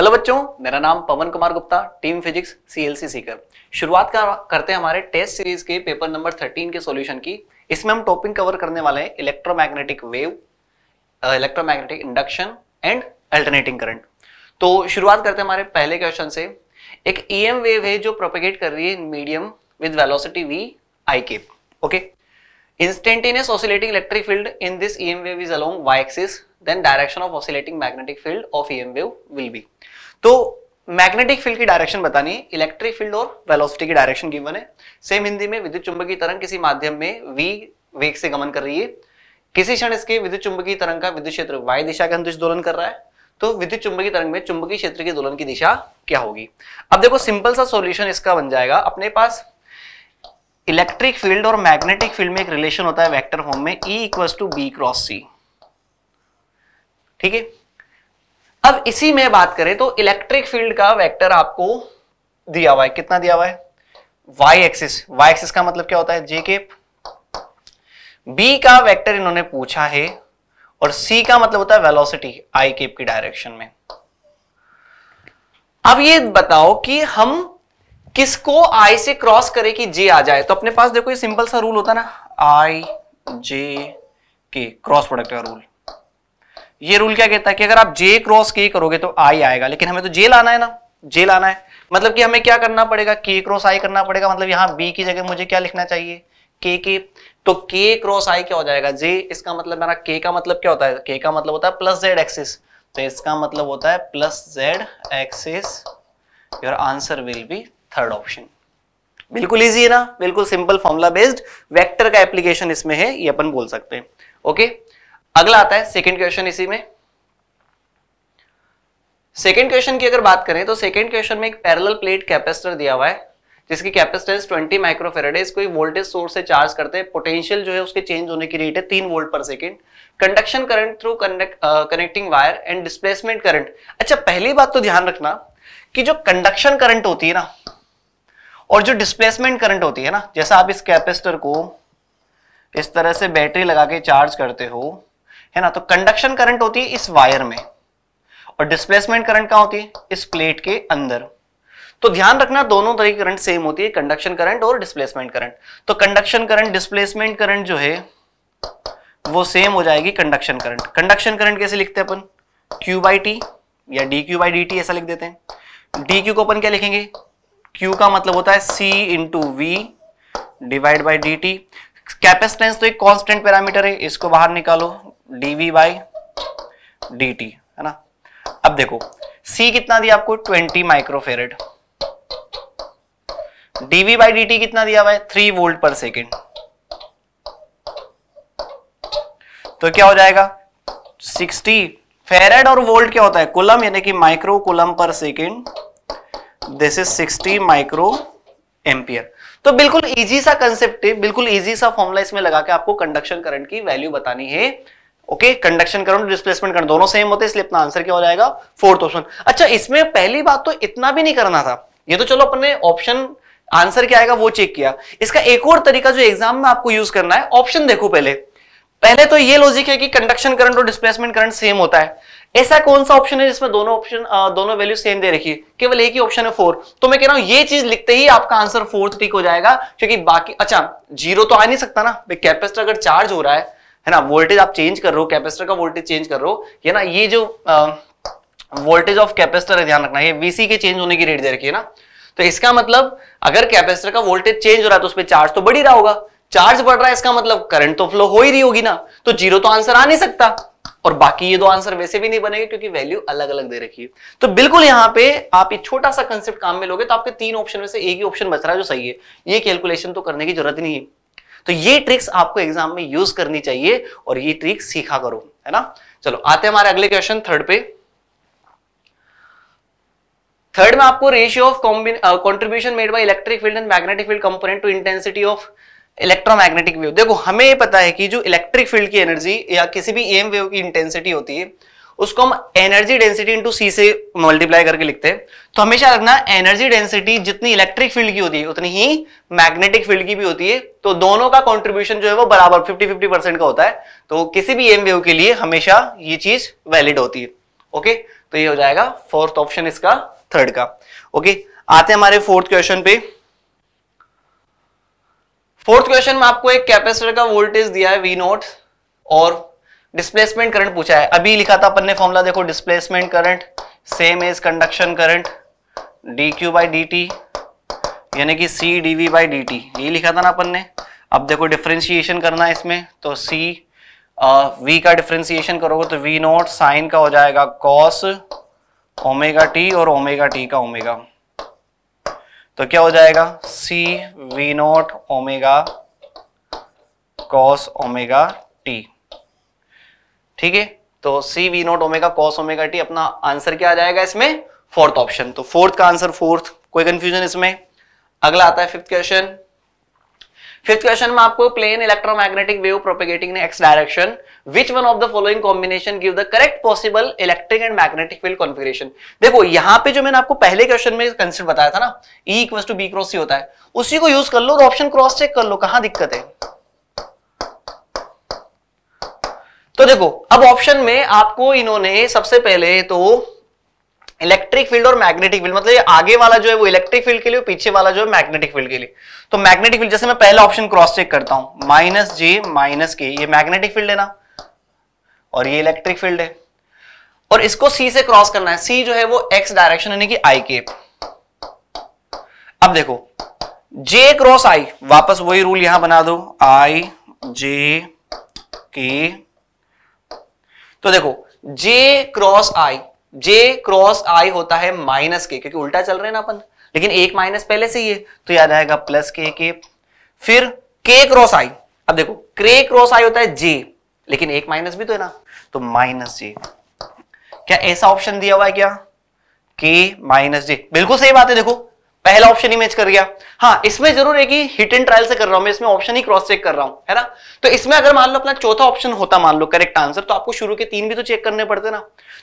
Hello बच्चों मेरा नाम Pawan Kumar Gupta team physics CLC Sikar शुरुआत कर, करते हैं हमारे टेस्ट सीरीज के पेपर नंबर 13 के सॉल्यूशन की इसमें हम टॉपिक कवर करने वाले हैं electromagnetic wave electromagnetic induction and alternating current तो शुरुआत करते हैं हमारे पहले क्वेश्चन से एक ई e वेव है जो प्रोपेगेट कर रही है medium with velocity V I के okay instantaneous oscillating electric field in this E wave is along Y axis then direction of oscillating magnetic field of E wave will be तो magnetic field की direction बतानी है electric field और velocity की direction given है same Hindi में विद्युत चुंबकीय तरंग किसी माध्यम में वी वेग से गमन कर रही है किसी क्षण इसके विद्युत चुंबकीय तरंग का विद्युत क्षेत्र वाई दिशा के अनुदिश दोलन कर रहा है तो विद्युत चुंबकीय तरंग में चुंबकीय क्षेत्र के दोलन की दिशा क्या होगी अब देखो सिंपल सा सॉल्यूशन इसका बन जाएगा अपने पास इलेक्ट्रिक फील्ड और मैग्नेटिक फील्ड में एक रिलेशन होता है वेक्टर फॉर्म में E equals to B cross C ठीक है अब इसी में बात करें तो इलेक्ट्रिक फील्ड का वेक्टर आपको दिया हुआ है कितना दिया हुआ है वाई एक्सिस वाई एक्सिस का मतलब क्या होता है जे के बी का वेक्टर इन्होंने पूछा है और सी का मतलब होता है वेलोसिटी आई केप की डायरेक्शन में अब ये बताओ कि हम किसको आई से क्रॉस करें कि जे आ जाए तो अपने पास देखो ये सिंपल सा रूल होता है ना I J K cross product का रूल ये रूल क्या कहता है कि अगर आप जे क्रॉस के करोगे तो आई आएगा लेकिन हमें तो जे लाना है ना जे लाना है मतलब कि हमें क्या करना पड़ेगा के क्रॉस आई करना पड़ेगा मतलब यहाँ बी की जगह मुझे क्या लिखना चाहिए के के तो के क्रॉस आई क्या हो जाएगा जे इसका मतलब मेरा के का मतलब क्या होता है के का मतलब होता है प्लस जेड एक्सिस तो इसका मतलब होता है plus Z axis your answer will be third option बिल्कुल इजी है ना बिल्कुल सिंपल फॉर्मुला बेस्ड वेक्टर का एप्लीकेशन इसमें है ये अपन बोल सकते हैं ओके okay? अगला आता है सेकेंड क्वेश्चन इसी में सेकेंड क्वेश्चन की अगर बात करें तो सेकेंड क्वेश्चन में एक पैरेलल प्लेट कैपेसिटर दिया हुआ है जिसकी कैपेसिटेंस 20 माइक्रोफेरेडेज कोई वोल्टेज सोर्स से चार्ज करते हैं पोटेंशियल जो है उसके चेंज होने की रेट है तीन volt per second conduction current through connecting wire and displacement current अच्छा पहली बात तो ध्यान रखना कि जो कंडक्शन करंट होती है ना और जो डिस्प्लेसमेंट करंट होती है ना जैसा आप इस कैपेसिटर को इस तरह से बैटरी लगा के चार्ज करते हो है ना तो कंडक्शन करंट होती है इस वायर में और डिस्प्लेसमेंट करंट कहा होती है इस प्लेट के अंदर तो ध्यान रखना दोनों तरह की करंट सेम होती है कंडक्शन करंट और डिस्प्लेसमेंट करंट तो कंडक्शन करंट डिस्प्लेसमेंट करंट जो है वो सेम हो जाएगी कंडक्शन करंट कंडक्शन करंट कैसे लिखते हैं अपन क्यू बाई टी या D Q by D T ऐसा लिख देते हैं डी क्यू को अपन क्या लिखेंगे क्यू का मतलब होता है C into V divide by D T capacitance तो एक कांस्टेंट पैरामीटर है इसको बाहर निकालो D V by D T है ना अब देखो सी कितना दिया आपको 20 माइक्रोफेरेड डीवी बाई डी कितना दिया हुआ है थ्री वोल्ट पर सेकेंड तो क्या हो जाएगा 60 फेरेड और वोल्ट क्या होता है कुलम यानी कि micro coulomb per second this is 60 micro ampere तो बिल्कुल इजी सा कंसेप्ट है बिल्कुल इजी सा फॉर्मुला इसमें लगा के आपको कंडक्शन करंट की वैल्यू बतानी है okay conduction current displacement current दोनों सेम होते हैं इसलिए अपना आंसर क्या हो जाएगा फोर्थ ऑप्शन अच्छा इसमें पहली बात तो इतना भी नहीं करना था ये तो चलो अपने ऑप्शन आंसर क्या आएगा वो चेक किया इसका एक और तरीका जो एग्जाम में आपको यूज करना है ऑप्शन देखो पहले पहले तो ये लॉजिक है कि कंडक्शन करंट और डिस्प्लेसमेंट करंट सेम होता है ऐसा कौन सा ऑप्शन है जिसमें दोनों ऑप्शन दोनों वैल्यू सेम दे रखी है केवल एक ही ऑप्शन है फोर तो मैं कह रहा हूं ये चीज लिखते ही आपका आंसर फोर्थ टिक हो जाएगा क्योंकि बाकी अच्छा जीरो तो आ नहीं सकता ना कैपेसिटर अगर चार्ज हो रहा है है ना वोल्टेज आप चेंज कर रहे हो कैपेसिटर का वोल्टेज चेंज कर रहे हो ये ना ये जो वोल्टेज ऑफ कैपेसिटर है ध्यान रखना ये वीसी के चेंज होने की रेट दे रखी है ना तो इसका मतलब अगर कैपेसिटर का वोल्टेज चेंज हो रहा है तो उस पर चार्ज तो बढ़ी रहा होगा चार्ज बढ़ रहा है इसका मतलब करंट तो फ्लो हो ही रही होगी ना तो जीरो तो आंसर आ नहीं सकता और बाकी ये दो आंसर वैसे भी नहीं बनेंगे क्योंकि वैल्यू अलग अलग दे रखी है तो बिल्कुल यहां पे आप ये छोटा सा कंसेप्ट काम में लोगे तो आपके तीन ऑप्शन में से एक ही ऑप्शन बच रहा है जो सही है ये कैलकुलेशन तो करने की जरूरत नहीं है तो ये ट्रिक्स आपको एग्जाम में यूज करनी चाहिए और ये ट्रिक्स सीखा करो है ना चलो आते हैं हमारे अगले क्वेश्चन थर्ड पे थर्ड में आपको ratio of contribution made by electric field and magnetic field component to intensity of electromagnetic wave देखो हमें पता है कि जो इलेक्ट्रिक फील्ड की एनर्जी या किसी भी एम वेव की इंटेंसिटी होती है उसको हम एनर्जी डेंसिटी इंटू सी से मल्टीप्लाई करके लिखते हैं तो हमेशा रखना एनर्जी डेंसिटी जितनी इलेक्ट्रिक फील्ड की होती है उतनी ही मैग्नेटिक फील्ड की भी होती है तो दोनों का कॉन्ट्रीब्यूशन जो है वो बराबर फिफ्टी फिफ्टी परसेंट का होता है तो किसी भी एम वेव के लिए हमेशा ये चीज वैलिड होती है ओके तो ये हो जाएगा फोर्थ ऑप्शन इसका थर्ड का ओके आते हमारे फोर्थ क्वेश्चन पे फोर्थ क्वेश्चन में आपको एक कैपेसिटर का वोल्टेज दिया है वी नोट और डिस्प्लेसमेंट करंट पूछा है अभी लिखा था अपन ने फॉर्मुला देखो displacement current same as conduction current D Q by D T यानी कि C D V by D T ये लिखा था ना अपन ने अब देखो डिफ्रेंशिएशन करना है इसमें तो सी वी का डिफ्रेंशिएशन करोगे तो वी नोट साइन का हो जाएगा कॉस ओमेगा टी और ओमेगा टी का ओमेगा तो क्या हो जाएगा C V naught omega cos omega T ठीक है तो C V naught omega cos omega T अपना आंसर क्या आ जाएगा इसमें फोर्थ ऑप्शन तो फोर्थ का आंसर फोर्थ कोई कंफ्यूजन इसमें अगला आता है फिफ्थ क्वेश्चन फिफ्थ क्वेश्चन में आपको plane electromagnetic wave propagating X direction which one of the following combination give the correct possible electric and magnetic field configuration देखो यहां पे जो मैंने आपको पहले क्वेश्चन में कंसेप्ट बताया था ना E equal to B cross C होता है उसी को यूज कर लो और ऑप्शन क्रॉस चेक कर लो कहां दिक्कत है तो देखो अब ऑप्शन में आपको इन्होंने सबसे पहले तो इलेक्ट्रिक फील्ड और मैग्नेटिक फील्ड मतलब ये आगे वाला जो है वो इलेक्ट्रिक फील्ड के लिए पीछे वाला जो है मैग्नेटिक फील्ड के लिए तो मैग्नेटिक फील्ड जैसे मैं पहला ऑप्शन क्रॉस चेक करता हूं माइनस जे माइनस के ये मैग्नेटिक फील्ड है ना और ये इलेक्ट्रिक फील्ड है और इसको सी से क्रॉस करना है सी जो है वो एक्स डायरेक्शन यानी कि आई के अब देखो जे क्रॉस आई वापस वही रूल यहां बना दो आई जे के तो देखो जे क्रॉस आई जे क्रॉस आई होता है माइनस के क्योंकि उल्टा चल रहे हैं ना अपन लेकिन एक माइनस पहले से ही है तो याद आएगा प्लस के के फिर के क्रॉस आई अब देखो क्रे क्रॉस आई होता है जे लेकिन एक माइनस भी तो है ना तो माइनस जे क्या ऐसा ऑप्शन दिया हुआ है क्या के माइनस जे बिल्कुल सही बात है देखो पहला ऑप्शन इमेज कर गया हाँ इसमें जरूर है कि हिट एंड ट्रायल से कर रहा हूं मैं इसमें ऑप्शन ही क्रॉस चेक कर रहा हूं है ना तो इसमें अगर मान लो अपना चौथा ऑप्शन होता मान लो करेक्ट आंसर तो आपको शुरू के तीन भी तो चेक करने पड़ते ना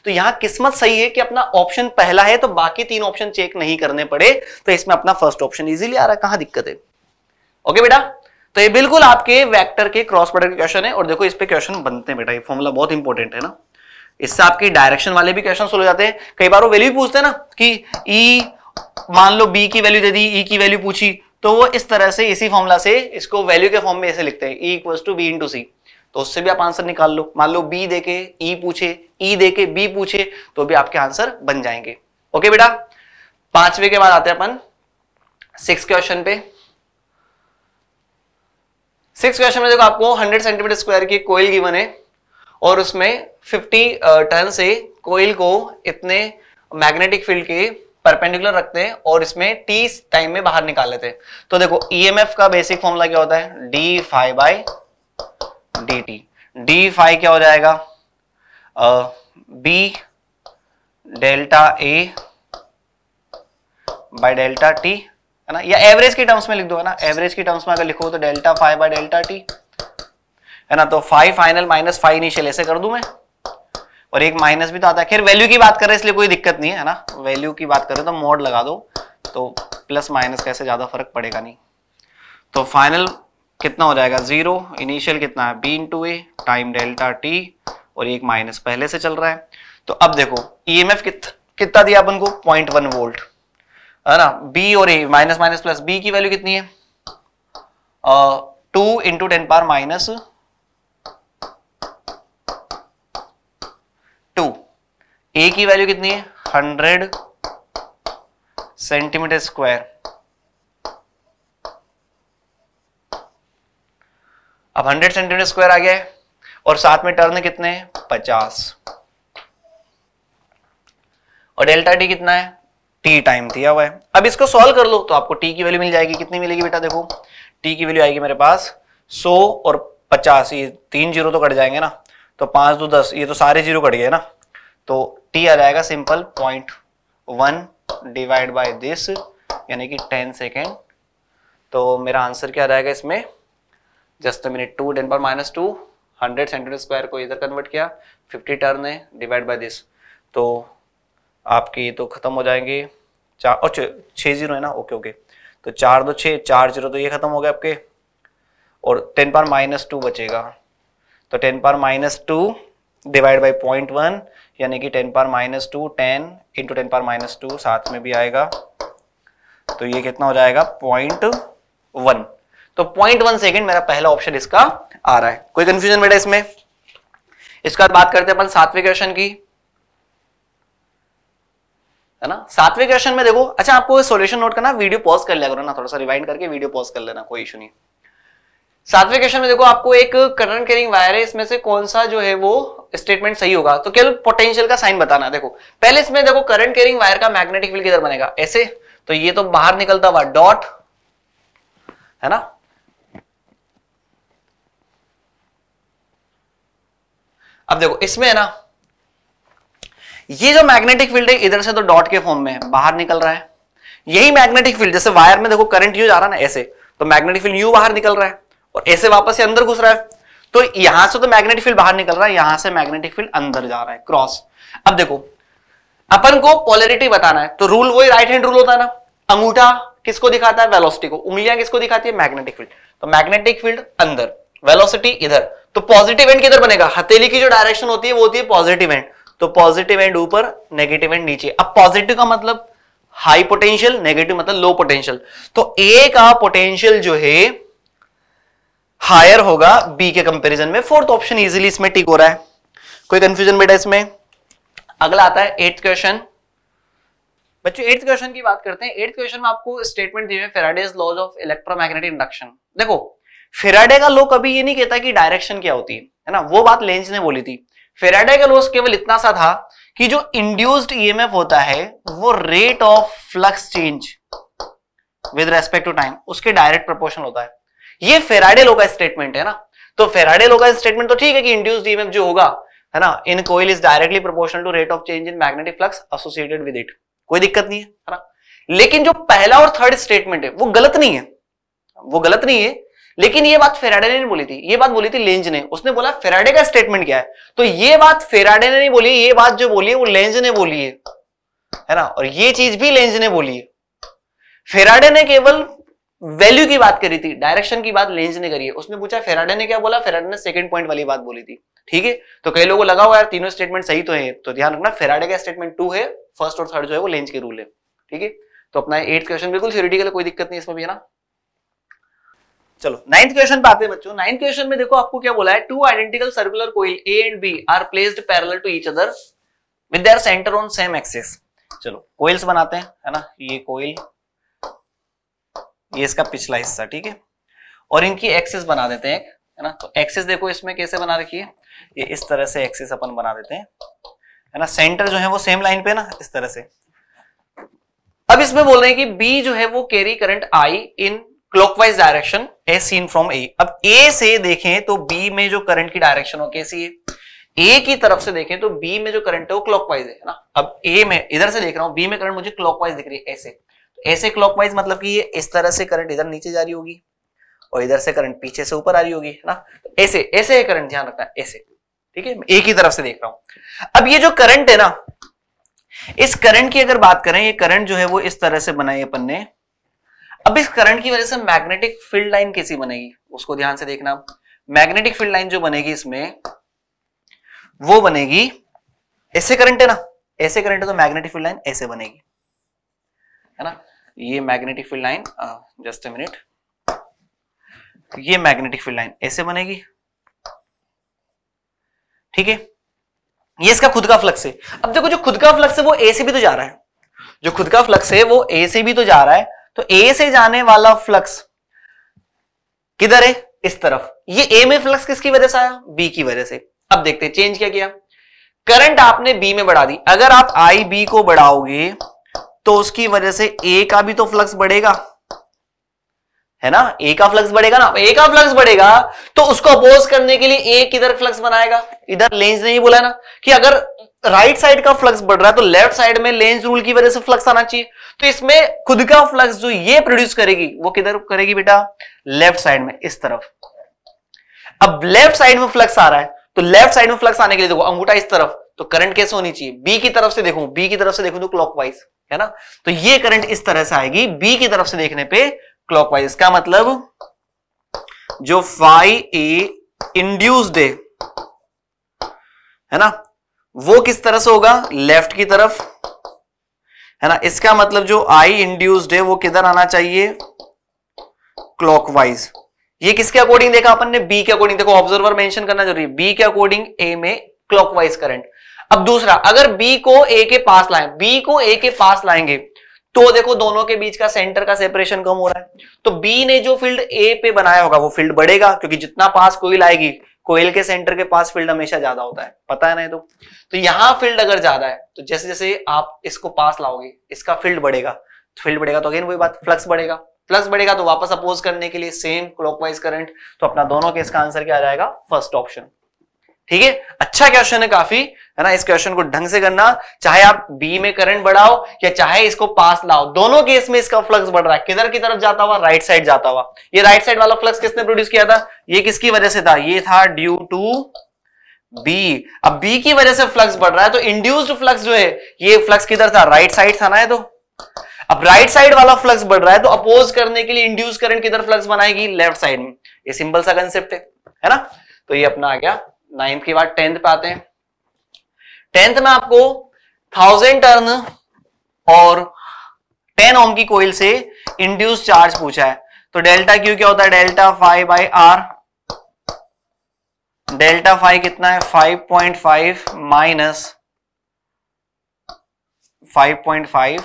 तो यहां किस्मत सही है कि अपना ऑप्शन पहला है तो बाकी तीन ऑप्शन चेक नहीं करने पड़े तो इसमें अपना फर्स्ट ऑप्शन इजिली आ रहा है कहां दिक्कत है ओके बेटा तो ये बिल्कुल आपके वैक्टर के क्रॉस प्रोडक्ट क्वेश्चन है और देखो इस पर क्वेश्चन बनते हैं बेटा ये फॉर्मुला बहुत इंपॉर्टेंट है ना इससे आपकी डायरेक्शन वाले भी क्वेश्चन सोल जाते हैं कई बार वो वैल्यू पूछते हैं ना कि ई e मान लो बी की वैल्यू दे दी ई e की वैल्यू पूछी तो वो इस तरह से इसी फॉर्मुला से इसको वैल्यू के फॉर्म में ऐसे लिखते हैं E equals to B into C तो उससे भी आप आंसर निकाल लो मान लो बी देके ई e पूछे ई e देके बी पूछे तो भी आपके आंसर बन जाएंगे ओके बेटा पांचवे के बाद आते हैं अपन सिक्स क्वेश्चन पे सिक्स क्वेश्चन में देखो आपको हंड्रेड सेंटीमीटर स्क्वायर की कोयल गिवन है और उसमें फिफ्टी टन uh, से कोयल को इतने मैग्नेटिक फील्ड के परपेंडिकुलर रखते हैं और इसमें टी टाइम में बाहर निकाल लेते हैं तो देखो ईएमएफ e का बेसिक फॉर्मूला क्या होता है D five by D T D phi क्या हो जाएगा B delta A by delta T है ना या एवरेज की टर्म्स में लिख दो है ना एवरेज की टर्म्स में अगर लिखो तो delta phi by delta T है ना तो phi final minus phi initial ऐसे कर दू मैं और एक माइनस भी तो आता है खैर वैल्यू की बात करें इसलिए कोई दिक्कत नहीं है ना वैल्यू की बात करें तो मोड लगा दो तो प्लस माइनस कैसे ज़्यादा फर्क पड़ेगा नहीं तो फाइनल कितना हो जाएगा जीरो इनिशियल कितना है B into A time delta T और एक माइनस पहले से चल रहा है तो अब देखो ई एम एफ कितना दिया अपन को पॉइंट वन वोल्ट है ना बी और A minus minus plus B की वैल्यू कितनी है two into ten power minus A की वैल्यू कितनी है हंड्रेड सेंटीमीटर स्क्वायर अब हंड्रेड सेंटीमीटर स्क्वायर आ गया है और साथ में टर्न कितने हैं और डेल्टा टी कितना है टी टाइम दिया हुआ है अब इसको सॉल्व कर लो तो आपको टी की वैल्यू मिल जाएगी कितनी मिलेगी बेटा देखो टी की वैल्यू आएगी मेरे पास सो और पचास ये तीन जीरो तो कट जाएंगे ना तो पांच दो दस ये तो सारे जीरो कट गए ना तो टी आ जाएगा simple point one divide by this यानी कि टेन सेकेंड तो मेरा आंसर क्या आ जाएगा इसमें जस्ट मिनट टू टेन पर minus two hundred centimetre square को इधर कन्वर्ट किया फिफ्टी टर्न है डिवाइड बाय दिस तो आपकी तो खत्म हो जाएंगे चार और छः जीरो है ना ओके ओके तो चार दो छः चार जीरो तो ये खत्म हो गए आपके और टेन पर माइनस टू बचेगा तो टेन पर minus two divide by point one यानी कि ten power minus two ten into ten power minus two साथ में भी आएगा तो ये कितना हो जाएगा पॉइंट वन तो पॉइंट वन सेकेंड मेरा पहला ऑप्शन इसका आ रहा है कोई कंफ्यूजन बेटा इसमें इसके बाद बात करते हैं अपन सातवें क्वेश्चन की है ना सातवें क्वेश्चन में देखो अच्छा आपको सॉल्यूशन नोट करना वीडियो पॉज कर लिया करो ना थोड़ा सा रिवाइंड करके वीडियो पॉज कर लेना कोई इशू नहीं सातवें क्वेश्चन में देखो आपको एक करंट कैरिंग वायर है इसमें से कौन सा जो है वो स्टेटमेंट सही होगा तो केवल पोटेंशियल का साइन बताना देखो पहले इसमें देखो करंट कैरिंग वायर का मैग्नेटिक फील्ड किधर बनेगा ऐसे तो ये तो बाहर निकलता हुआ डॉट है ना अब देखो इसमें है ना ये जो मैग्नेटिक फील्ड है इधर से तो डॉट के फॉर्म में है बाहर निकल रहा है यही मैग्नेटिक फील्ड जैसे वायर में देखो करंट यू जा रहा है ना ऐसे तो मैग्नेटिक फील्ड यू बाहर निकल रहा है और ऐसे वापस से अंदर घुस रहा है तो यहां से तो मैग्नेटिक फील्ड बाहर निकल रहा है यहां से मैग्नेटिक फील्ड अंदर जा रहा है क्रॉस अब देखो अपन को पोलरिटी बताना है तो रूल वही राइट हैंड रूल होता है ना अंगूठा किसको दिखाता है वेलोसिटी को उंगलियां किसको दिखाती है मैग्नेटिक फील्ड तो मैग्नेटिक फील्ड अंदर वेलोसिटी इधर तो पॉजिटिव एंड किधर बनेगा हथेली की जो डायरेक्शन होती है वो होती है पॉजिटिव एंड तो पॉजिटिव एंड ऊपर नेगेटिव एंड नीचे अब पॉजिटिव का मतलब हाई पोटेंशियल नेगेटिव मतलब लो पोटेंशियल तो ए का पोटेंशियल जो है हायर होगा बी के कंपैरिजन में फोर्थ ऑप्शन इजीली इसमें टिक हो रहा है कोई कंफ्यूजन बेटा इसमें अगला आता है एट्थ क्वेश्चन बच्चों एट्थ क्वेश्चन की बात करते हैं एट्थ क्वेश्चन में आपको स्टेटमेंट दिए Faraday's laws of electromagnetic induction देखो फेराडे का लॉ कभी ये नहीं कहता कि डायरेक्शन क्या होती है ना वो बात लेंज ने बोली थी फेराडे का लॉस केवल इतना सा था कि जो इंड्यूस्ड ईएमएफ e होता है वो rate of flux change with respect to time उसके डायरेक्ट प्रपोर्शन होता है ये फेराडे लो का स्टेटमेंट है ना तो फेराडे लो का स्टेटमेंट तो ठीक है कि इंड्यूस्ड ईएमएफ जो होगा है ना in coil is directly proportional to rate of change in magnetic flux associated with it कोई दिक्कत नहीं है है ना लेकिन जो पहला और थर्ड स्टेटमेंट है वो गलत नहीं है वो गलत नहीं है लेकिन ये बात फेराडे ने नहीं बोली थी ये बात बोली थी लेंज ने उसने बोला फेराडे का स्टेटमेंट क्या है तो ये बात फेराडे ने नहीं बोली ये बात जो बोली है वो लेंज ने बोली है है ना और ये चीज भी लेंज ने बोली है फेराडे ने केवल वैल्यू की बात करी थी डायरेक्शन की बात लेंज ने करी है उसने पूछा फेराडे ने क्या बोला फेराडे ने सेकंड पॉइंट वाली बात बोली थी ठीक है तो कई लोगों को लगा हुआ यार तीनों स्टेटमेंट सही तो है तो ध्यान रखना फेराडे का स्टेटमेंट टू है फर्स्ट और थर्ड जो है वो लेंज के रूल है ठीक है तो अपना एट्थ क्वेश्चन बिल्कुल थ्योरिटिकल कोई दिक्कत नहीं इसमें भी है ना चलो नाइन्थ क्वेश्चन पे आते हैं बच्चों नाइन्थ क्वेश्चन में देखो आपको क्या बोला है two identical circular coil A and B are placed parallel to each other with their centre on same axis चलो कोइल्स बनाते हैं है ना ये कोइल ये इसका पिछला हिस्सा ठीक है और इनकी एक्सेस बना देते हैं है ना तो एक्सेस देखो इसमें कैसे बना रखी है ये इस तरह से एक्सेस अपन बना देते हैं है ना सेंटर जो है वो सेम लाइन पे ना इस तरह से अब इसमें बोल रहे हैं कि बी जो है वो carry current I in clockwise direction A seen from A अब ए से देखें तो बी में जो करंट की डायरेक्शन हो कैसी है ए की तरफ से देखें तो बी में जो करंट है वो क्लॉकवाइज है ना अब ए में इधर से देख रहा हूं बी में करंट मुझे क्लॉकवाइज दिख रही है ऐसे ऐसे क्लॉकवाइज मतलब कि ये इस तरह से करंट इधर नीचे जा रही होगी और इधर से करंट पीछे से ऊपर आ रही होगी है ना ऐसे ऐसे है करंट ध्यान रखना ऐसे ठीक है एक ही तरफ से देख रहा हूं अब ये जो करंट है ना इस करंट की अगर बात करें ये करंट जो है वो इस तरह से बनाई अपन ने अब इस करंट की वजह से मैग्नेटिक फील्ड लाइन कैसी बनेगी उसको ध्यान से देखना मैग्नेटिक फील्ड लाइन जो बनेगी इसमें वो बनेगी ऐसे करंट है ना ऐसे करंट है तो मैग्नेटिक फील्ड लाइन ऐसे बनेगी है ना ये magnetic field line just a minute ये मैग्नेटिक फील्ड लाइन ऐसे बनेगी ठीक है ये इसका खुद का फ्लक्स है अब देखो जो खुद का फ्लक्स है वो ए से भी तो जा रहा है जो खुद का फ्लक्स है वो ए से भी तो जा रहा है तो ए से जाने वाला फ्लक्स किधर है इस तरफ ये ए में फ्लक्स किसकी वजह से आया बी की वजह से अब देखते हैं चेंज क्या किया करंट आपने बी में बढ़ा दी अगर आप आई बी को बढ़ाओगे तो उसकी वजह से ए का भी तो फ्लक्स बढ़ेगा है ना ए का फ्लक्स बढ़ेगा ना ए का फ्लक्स बढ़ेगा तो उसको अपोज करने के लिए ए किधर फ्लक्स बनाएगा इधर लेंस ने ही बोला ना कि अगर राइट साइड का फ्लक्स बढ़ रहा है तो लेफ्ट साइड में लेंस रूल की वजह से फ्लक्स आना चाहिए तो इसमें खुद का फ्लक्स जो ये प्रोड्यूस करेगी वो किधर करेगी बेटा लेफ्ट साइड में इस तरफ अब लेफ्ट साइड में फ्लक्स आ रहा है तो लेफ्ट साइड में फ्लक्स आने के लिए देखो अंगूठा इस तरफ तो करंट कैसे होनी चाहिए बी की तरफ से देखो बी की तरफ से देखो तो क्लॉकवाइज है ना तो ये करंट इस तरह से आएगी बी की तरफ से देखने पे क्लॉकवाइज इसका मतलब जो फाइ ए इंड्यूस है ना वो किस तरह से होगा लेफ्ट की तरफ है ना इसका मतलब जो आई इंड्यूस्ड है वो किधर आना चाहिए क्लॉकवाइज ये किसके अकॉर्डिंग देखा अपन ने बी के अकॉर्डिंग देखो ऑब्जर्वर मेंशन करना जरूरी है बी के अकॉर्डिंग ए में क्लॉकवाइज करंट अब दूसरा अगर बी को ए के पास लाए बी को ए के पास लाएंगे तो देखो दोनों के बीच का सेंटर का सेपरेशन कम हो रहा है तो बी ने जो फील्ड ए पे बनाया होगा वो फील्ड बढ़ेगा क्योंकि जितना पास कोई लाएगी कोयल के सेंटर के पास फील्ड हमेशा ज्यादा होता है पता है ना तो तो यहां फील्ड अगर ज्यादा है तो जैसे जैसे आप इसको पास लाओगे इसका फील्ड बढ़ेगा तो फील्ड बढ़ेगा तो अगेन वही बात फ्लक्स बढ़ेगा फ्लक्स बढ़ेगा तो वापस अपोज करने के लिए सेम क्लॉकवाइज करंट तो अपना दोनों के इसका आंसर क्या आ जाएगा फर्स्ट ऑप्शन ठीक है अच्छा क्वेश्चन है काफी है ना इस क्वेश्चन को ढंग से करना चाहे आप बी में करंट बढ़ाओ या चाहे इसको पास लाओ दोनों केस में इसका फ्लक्स बढ़ रहा है किधर की तरफ जाता हुआ राइट साइड जाता हुआ ये राइट साइड वाला फ्लक्स किसने प्रोड्यूस किया था ये किसकी वजह से था ये था ड्यू टू बी अब बी की वजह से फ्लक्स बढ़ रहा है तो इंड्यूस्ड फ्लक्स जो है ये फ्लक्स किधर था राइट साइड था ना है तो अब राइट साइड वाला फ्लक्स बढ़ रहा है तो अपोज करने के लिए इंड्यूस करंट किधर फ्लक्स बनाएगी लेफ्ट साइड में ये सिंपल सा कंसेप्ट है है ना तो ये अपना आ गया नाइन्थ के बाद टेंथ पे आते हैं टेंथ में आपको थाउजेंड टर्न और टेन ओम की कोयल से इंड्यूस चार्ज पूछा है तो डेल्टा क्यू क्या होता है delta phi by R delta phi कितना है five point five minus five point five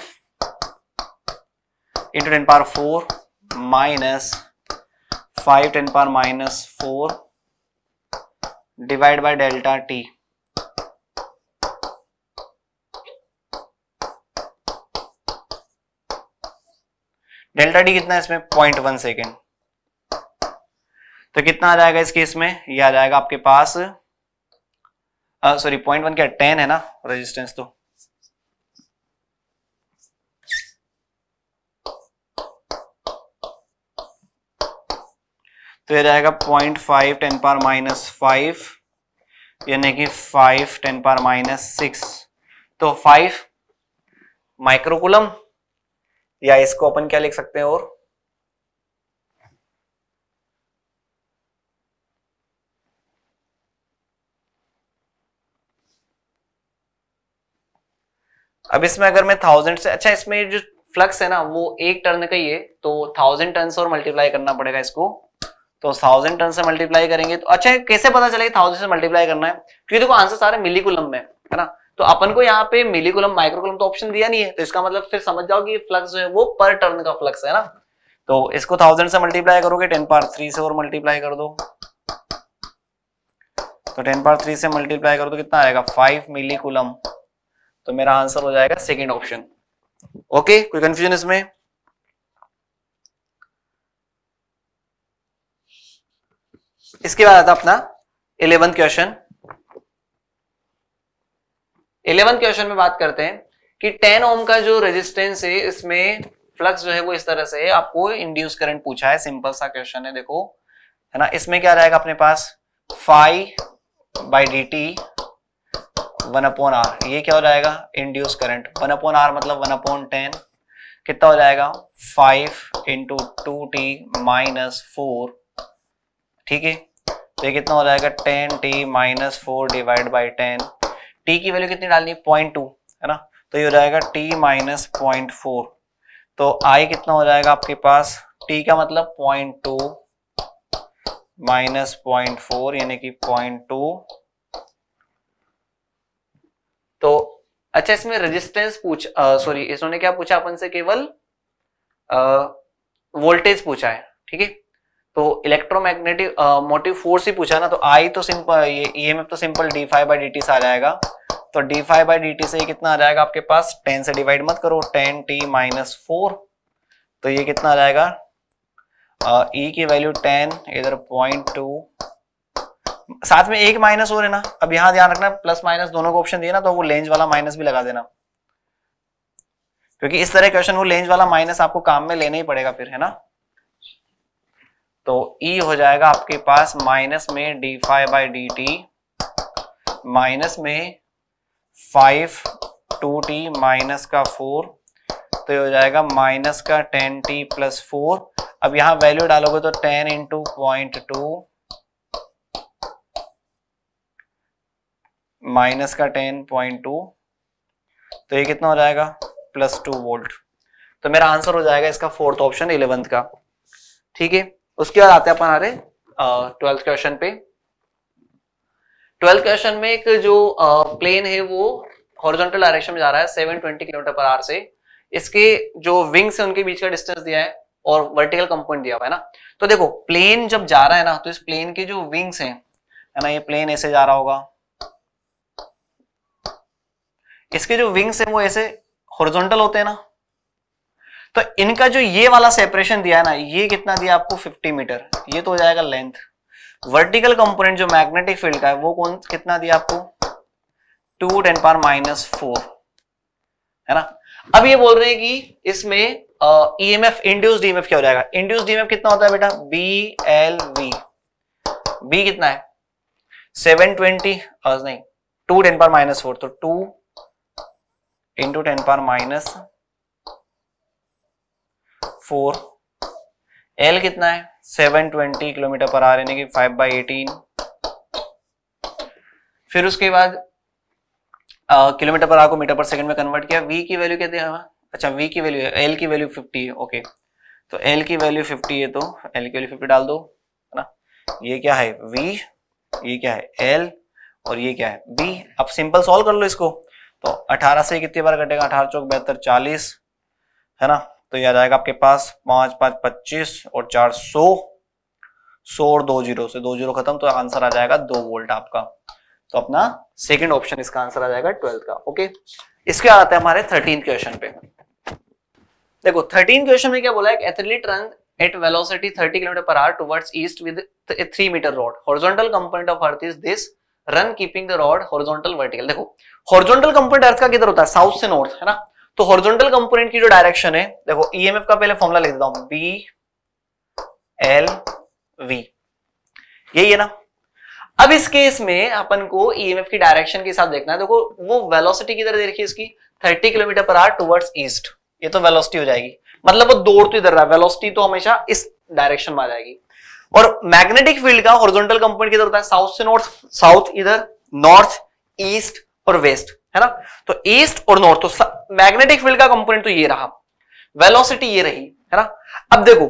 into ten power four minus five ten power minus four divide by delta T delta D कितना है इसमें point one second तो कितना आ जाएगा इस केस में ये आ जाएगा आपके पास सॉरी पॉइंट वन क्या टेन है ना रेजिस्टेंस तो तो ये जाएगा point five ten power minus five यानी कि five ten power minus six तो फाइव माइक्रोकुलम या इसको अपन क्या लिख सकते हैं और अब इसमें अगर मैं थाउजेंड से अच्छा इसमें जो फ्लक्स है ना वो एक टर्न का ही है तो थाउजेंड टन से और मल्टीप्लाई करना पड़ेगा इसको तो थाउजेंड टन से मल्टीप्लाई करेंगे तो अच्छा कैसे पता चलेगा थाउजेंड से मल्टीप्लाई करना है क्योंकि देखो आंसर सारे मिली कुलम में है ना तो अपन को यहाँ पे मिलीकुलम माइक्रोकुलम तो ऑप्शन दिया नहीं है तो इसका मतलब फिर समझ जाओ कि फ्लक्स है वो पर टर्न का फ्लक्स है ना तो इसको थाउजेंड से मल्टीप्लाई करोगे टेन पार थ्री से और मल्टीप्लाई कर दो तो टेन पार थ्री से मल्टीप्लाई कर दो कितना आएगा फाइव मिलीकुलम तो मेरा आंसर हो जाएगा सेकेंड ऑप्शन ओके कोई कंफ्यूजन इसमें इसके बाद आता अपना इलेवेंथ क्वेश्चन इलेवन क्वेश्चन में बात करते हैं कि टेन ओम का जो रेजिस्टेंस है इसमें फ्लक्स जो है वो इस तरह से आपको इंड्यूस करंट पूछा है सिंपल सा क्वेश्चन है देखो है ना इसमें क्या रहेगा अपने पास phi by D T one upon R ये क्या हो जाएगा induce current one upon R मतलब वन अपॉन टेन कितना हो जाएगा five into two T minus four ठीक है तो ये कितना हो जाएगा ten T minus four divide by ten T की वैल्यू कितनी डालनी पॉइंट टू है ना तो ये हो जाएगा टी माइनस पॉइंट फोर तो आई कितना हो जाएगा आपके पास टी का मतलब point two minus point four यानी कि पॉइंट टू तो अच्छा इसमें रेजिस्टेंस पूछ सॉरी इसने क्या पूछा अपन से केवल वोल्टेज पूछा है ठीक है तो इलेक्ट्रोमैग्नेटिक मोटिव फोर्स ही पूछा ना तो आई तो सिंपल ये ईएमएफ e तो simple D five by D T से आ जाएगा तो D five by D T से कितना आ जाएगा आपके पास टेन से डिवाइड मत करो टेन टी माइनस फोर तो ये कितना आ जाएगा ई uh, e की वैल्यू टेन इधर पॉइंट टू साथ में एक माइनस हो है ना अब यहां ध्यान रखना प्लस माइनस दोनों को ऑप्शन दिए ना तो वो लेंज वाला माइनस भी लगा देना क्योंकि इस तरह क्वेश्चन वो लेंज वाला माइनस आपको काम में लेना ही पड़ेगा फिर है ना तो ई e हो जाएगा आपके पास माइनस में D five by D T minus में फाइव टू टी माइनस का फोर तो ये हो जाएगा माइनस का टेन टी प्लस फोर अब यहां वैल्यू डालोगे तो ten into point two minus का टेन पॉइंट टू तो ये कितना हो जाएगा प्लस टू वोल्ट तो मेरा आंसर हो जाएगा इसका फोर्थ ऑप्शन इलेवंथ का ठीक है उसके बाद आते अपन आ रहे ट्वेल्थ क्वेश्चन पे ट्वेल्थ क्वेश्चन में एक जो प्लेन है वो हॉरिजॉन्टल डायरेक्शन में जा रहा है seven twenty kilometre per hour से इसके जो विंग्स है उनके बीच का डिस्टेंस दिया है और वर्टिकल कंपोनेंट दिया हुआ है ना तो देखो प्लेन जब जा रहा है ना तो इस प्लेन के जो विंग्स हैं है ना ये प्लेन ऐसे जा रहा होगा इसके जो विंग्स हैं वो ऐसे हॉरिजॉन्टल होते हैं ना तो इनका जो ये वाला सेपरेशन दिया है ना ये कितना दिया आपको 50 मीटर ये तो हो जाएगा लेंथ वर्टिकल कंपोनेंट जो मैग्नेटिक फील्ड का है वो कौन कितना दिया आपको two ten power minus four है ना अब ये बोल रहे हैं कि इसमें ई एम एफ इंड्यूस डीएमएफ क्या हो जाएगा इंड्यूस डीएमएफ e कितना होता है बेटा बी एल वी बी कितना है सेवन ट्वेंटी नहीं two ten power minus four तो two into ten power minus four L कितना है seven twenty kilometre per hour यानी कि फाइव बाई एटीन फिर उसके बाद किलोमीटर पर आर को मीटर पर सेकंड में कन्वर्ट किया वी की वैल्यू क्या दिया अच्छा वी की वैल्यू एल की वैल्यू फिफ्टी है ओके तो एल की वैल्यू फिफ्टी है तो एल की वैल्यू फिफ्टी डाल दो है ना ये क्या है वी ये क्या है एल और ये क्या है बी अब सिंपल सॉल्व कर लो इसको तो 18 से कितनी बार कटेगा 18 चौक बेहतर 40 है ना तो ये आ जाएगा आपके पास पांच पांच पच्चीस और चार सौ सो और दो जीरो से दो जीरो खत्म तो आंसर आ जाएगा दो वोल्ट आपका तो अपना सेकंड ऑप्शन इसका आंसर आ जाएगा ट्वेल्थ का ओके इसके आते हैं हमारे थर्टीन क्वेश्चन पे देखो थर्टीन क्वेश्चन में क्या बोला है athlete run at velocity thirty kilometre per hour towards east with three metre rod horizontal component of earth is this run keeping the rod horizontal vertical देखो हॉरिजॉन्टल कंपोनेंट अर्थ का किधर होता है south से नॉर्थ है ना तो horizontal component की जो डायरेक्शन है देखो ईएमएफ का पहले फॉर्मूला लिख देता हूं बी एल वी यही है ना अब इस केस में अपन को ईएमएफ की डायरेक्शन के साथ देखना है देखो वो वेलोसिटी की तरह देखिए इसकी 30 kilometre per hour towards east ये तो वेलोसिटी हो जाएगी मतलब वो दौड़ तो इधर रहा वेलोसिटी तो हमेशा इस डायरेक्शन में आ जाएगी और मैग्नेटिक फील्ड का हॉरिजॉन्टल कंपोनेंट किधर होता है साउथ से नॉर्थ साउथ इधर नॉर्थ ईस्ट और वेस्ट है ना तो ईस्ट और नॉर्थ तो मैग्नेटिक फील्ड का कंपोनेंट तो ये रहा वेलोसिटी ये रही है ना अब देखो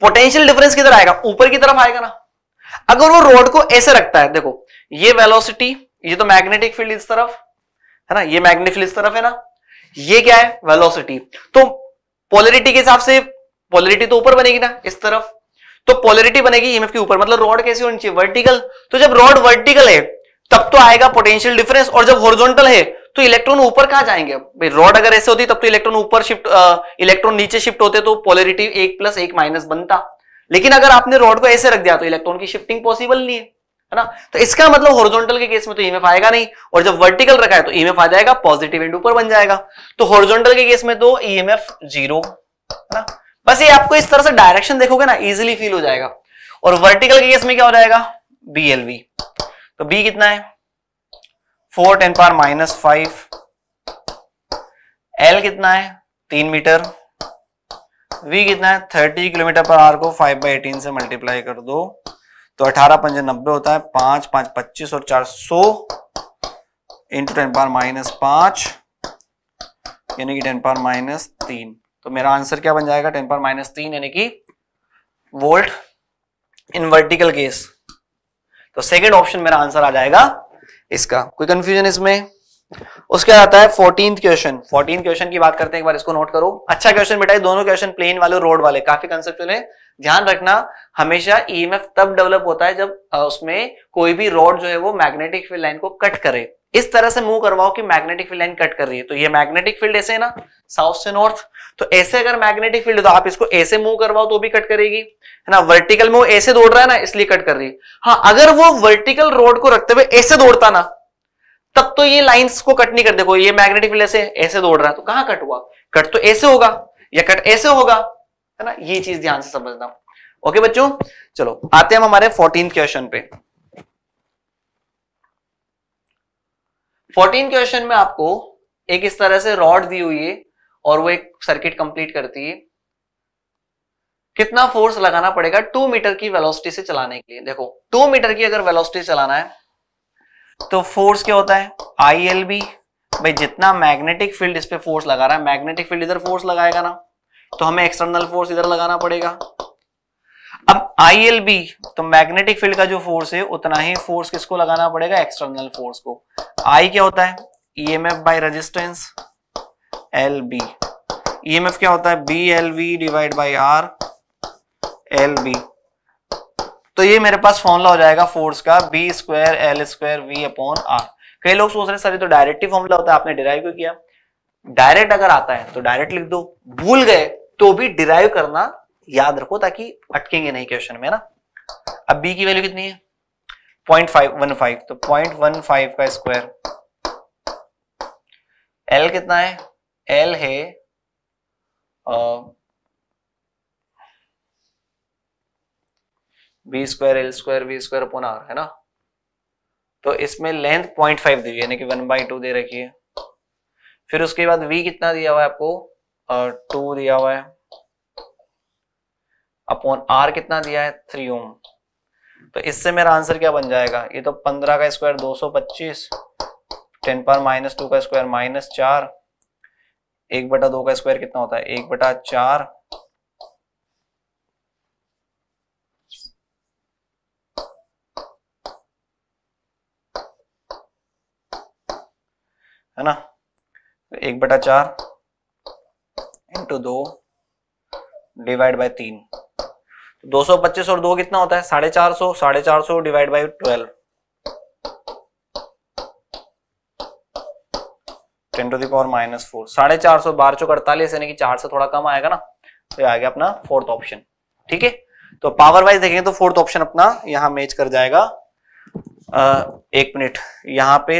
पोटेंशियल डिफरेंस किधर आएगा ऊपर की तरफ आएगा ना अगर वो रोड को ऐसे रखता है देखो ये वेलोसिटी ये तो मैग्नेटिक फील्ड इस तरफ है ना ये मैग्नेटिक फील्ड इस तरफ है ना ये क्या है वेलोसिटी तो पोलरिटी के हिसाब से पोलरिटी तो ऊपर बनेगी ना इस तरफ तो पोलरिटी बनेगी ईएमएफ e के ऊपर मतलब रॉड कैसी होनी चाहिए वर्टिकल तो जब रॉड वर्टिकल है तब तो आएगा पोटेंशियल डिफरेंस और जब हॉरिजॉन्टल है तो इलेक्ट्रॉन ऊपर कहा जाएंगे भाई रॉड अगर ऐसे होती तब तो इलेक्ट्रॉन ऊपर शिफ्ट इलेक्ट्रॉन नीचे शिफ्ट होते तो पोलरिटी एक प्लस एक माइनस बनता लेकिन अगर आपने रॉड को ऐसे रख दिया तो इलेक्ट्रॉन की शिफ्टिंग पॉसिबल नहीं है है ना तो इसका मतलब हॉरिजॉन्टल के केस में तो ईमेफ e आएगा नहीं और जब वर्टिकल रखा है तो ईमेफ e आ जाएगा पॉजिटिव एंड ऊपर बन जाएगा तो हॉरिजॉन्टल के केस में तो ईएमएफ e जीरो ना बस ये आपको इस तरह से डायरेक्शन देखोगे ना इजिली फील हो जाएगा और वर्टिकल के केस में क्या हो जाएगा बीएलवी तो बी कितना है four ten power minus five L कितना है तीन मीटर वी कितना है थर्टी किलोमीटर पर आर को फाइव बाई एटीन से मल्टीप्लाई कर दो तो अठारह पंजे नब्बे होता है पांच पांच पच्चीस और चार सौ इंटू टेन पार माइनस पांच यानी कि टेन पार माइनस तीन तो मेरा आंसर क्या बन जाएगा टेन पार माइनस तीन यानी कि वोल्ट इन वर्टिकल केस तो सेकेंड ऑप्शन मेरा आंसर आ जाएगा इसका कोई कंफ्यूजन इसमें उसके बाद आता है फोर्टीन क्वेश्चन फोर्टीन क्वेश्चन की बात करते हैं एक बार इसको नोट करो अच्छा क्वेश्चन बेटा दोनों क्वेश्चन प्लेन वाले रोड वाले काफी कंसेप्ट है ध्यान रखना हमेशा ईएमएफ तब डेवलप होता है जब उसमें कोई भी रोड जो है वो मैग्नेटिक फील्ड लाइन को कट करे इस तरह से मूव करवाओ कि मैग्नेटिक फील्ड लाइन कट कर रही है तो ये मैग्नेटिक फील्ड ऐसे है ना साउथ से नॉर्थ तो ऐसे अगर मैग्नेटिक फील्ड तो आप इसको ऐसे मूव करवाओ तो भी कट करेगी है ना वर्टिकल में वो ऐसे दौड़ रहा है ना इसलिए कट कर रही है हाँ अगर वो वर्टिकल रोड को रखते हुए ऐसे दौड़ता ना तब तो ये लाइंस को कट नहीं कर देखो ये मैग्नेटिक फील्ड ऐसे ऐसे दौड़ रहा है तो कहां कट हुआ कट तो ऐसे होगा या कट ऐसे होगा है ना ये चीज ध्यान से समझना ओके बच्चों चलो आते हैं हम हमारे फोर्टीन क्वेश्चन पे फोर्टीन क्वेश्चन में आपको एक इस तरह से रॉड दी हुई है और वो एक सर्किट कंप्लीट करती है कितना फोर्स लगाना पड़ेगा टू मीटर की वेलोसिटी से चलाने के लिए देखो टू मीटर की अगर वेलोसिटी चलाना है तो फोर्स क्या होता है आई एल बी भाई जितना मैग्नेटिक फील्ड इस पर फोर्स लगा रहा है मैग्नेटिक फील्ड इधर फोर्स लगाएगा ना तो हमें एक्सटर्नल फोर्स इधर लगाना पड़ेगा अब आई एल बी तो मैग्नेटिक फील्ड का जो फोर्स है उतना ही फोर्स किसको लगाना पड़ेगा एक्सटर्नल फोर्स को आई क्या होता है E M F by resistance L B E M F क्या होता है B L V divide by R L B तो ये मेरे पास फॉर्मूला हो जाएगा फोर्स का B square L square V upon R कई लोग सोच रहे सर ये तो डायरेक्ट ही फॉर्मूला होता है आपने डिराइव क्यों किया डायरेक्ट अगर आता है तो डायरेक्ट लिख दो भूल गए तो भी डिराइव करना याद रखो ताकि अटकेंगे नहीं क्वेश्चन में ना अब बी की वैल्यू कितनी है पॉइंट फाइव वन फाइव तो पॉइंट वन फाइव का स्क्वायर एल कितना है एल है B square L square B square upon R है ना तो इसमें लेंथ पॉइंट फाइव दी यानी कि वन बाई टू दे रखी है फिर उसके बाद वी कितना दिया हुआ है आपको टू दिया हुआ है अपॉन आर कितना दिया है थ्री ओम तो इससे मेरा आंसर क्या बन जाएगा ये तो पंद्रह का स्क्वायर दो सौ पच्चीस टेन पर माइनस टू का स्क्वायर माइनस चार एक बटा दो का स्क्वायर कितना होता है एक बटा चार है ना तो एक बटा चार इंटू दो डिवाइड बाय तीन तो दो सौ पच्चीस और दो कितना होता है साढ़े चार सौ साढ़े चार सौ divide by twelve ten to the power minus four साढ़े चार सौ बारह चौक अड़तालीस यानी कि चार सौ थोड़ा कम आएगा ना तो ये आ गया अपना फोर्थ ऑप्शन ठीक है तो पावर वाइज देखेंगे तो फोर्थ ऑप्शन अपना यहाँ मैच कर जाएगा आ, एक मिनट यहाँ पे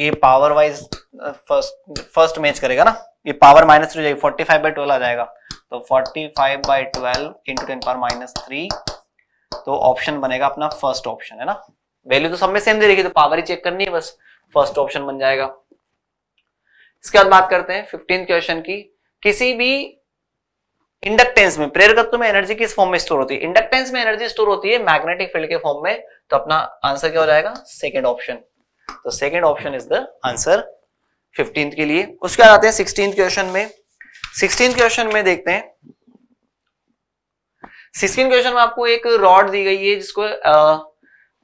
ये power wise first first match करेगा ना ये पावर माइनस थ्री जाएगी फोर्टी फाइव बाई ट्वेल्व आ जाएगा तो forty five by twelve into ten power minus three तो ऑप्शन बनेगा अपना फर्स्ट ऑप्शन है ना वैल्यू तो सब में सेम दे रही है तो पावर ही चेक करनी है बस फर्स्ट ऑप्शन बन जाएगा इसके बाद बात करते हैं फिफ्टीन क्वेश्चन की किसी भी इंडक्टेंस में प्रेरकत्व में एनर्जी किस फॉर्म में स्टोर होती है इंडक्टेंस में एनर्जी स्टोर होती है मैग्नेटिक फील्ड के फॉर्म में तो अपना आंसर क्या हो जाएगा सेकेंड ऑप्शन तो second option is the answer fifteen के लिए उसके बाद आते हैं सिक्सटीन क्वेश्चन में सिक्सटीन क्वेश्चन में देखते हैं सिक्सटीन क्वेश्चन में आपको एक रॉड दी गई है जिसको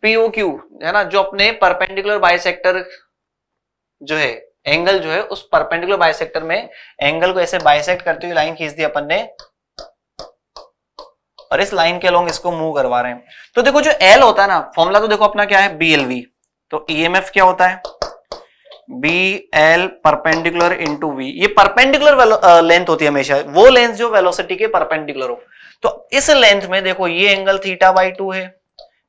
पीओ क्यू है ना जो अपने परपेंडिकुलर बाइसेक्टर जो है एंगल जो है उस परपेंडिकुलर बाइसेक्टर में एंगल को ऐसे बाइसेक्ट करते हुए लाइन खींच दी अपन ने और इस लाइन के अलोंग इसको मूव करवा रहे हैं तो देखो जो एल होता है ना फॉर्मूला तो देखो अपना क्या है बीएलवी तो ईएमएफ e क्या होता है B L perpendicular into V ये परपेंडिकुलर लेंथ होती है हमेशा वो लेंथ जो वेलोसिटी के परपेंडिकुलर हो तो इस लेंथ में देखो ये एंगल थीटा बाई टू है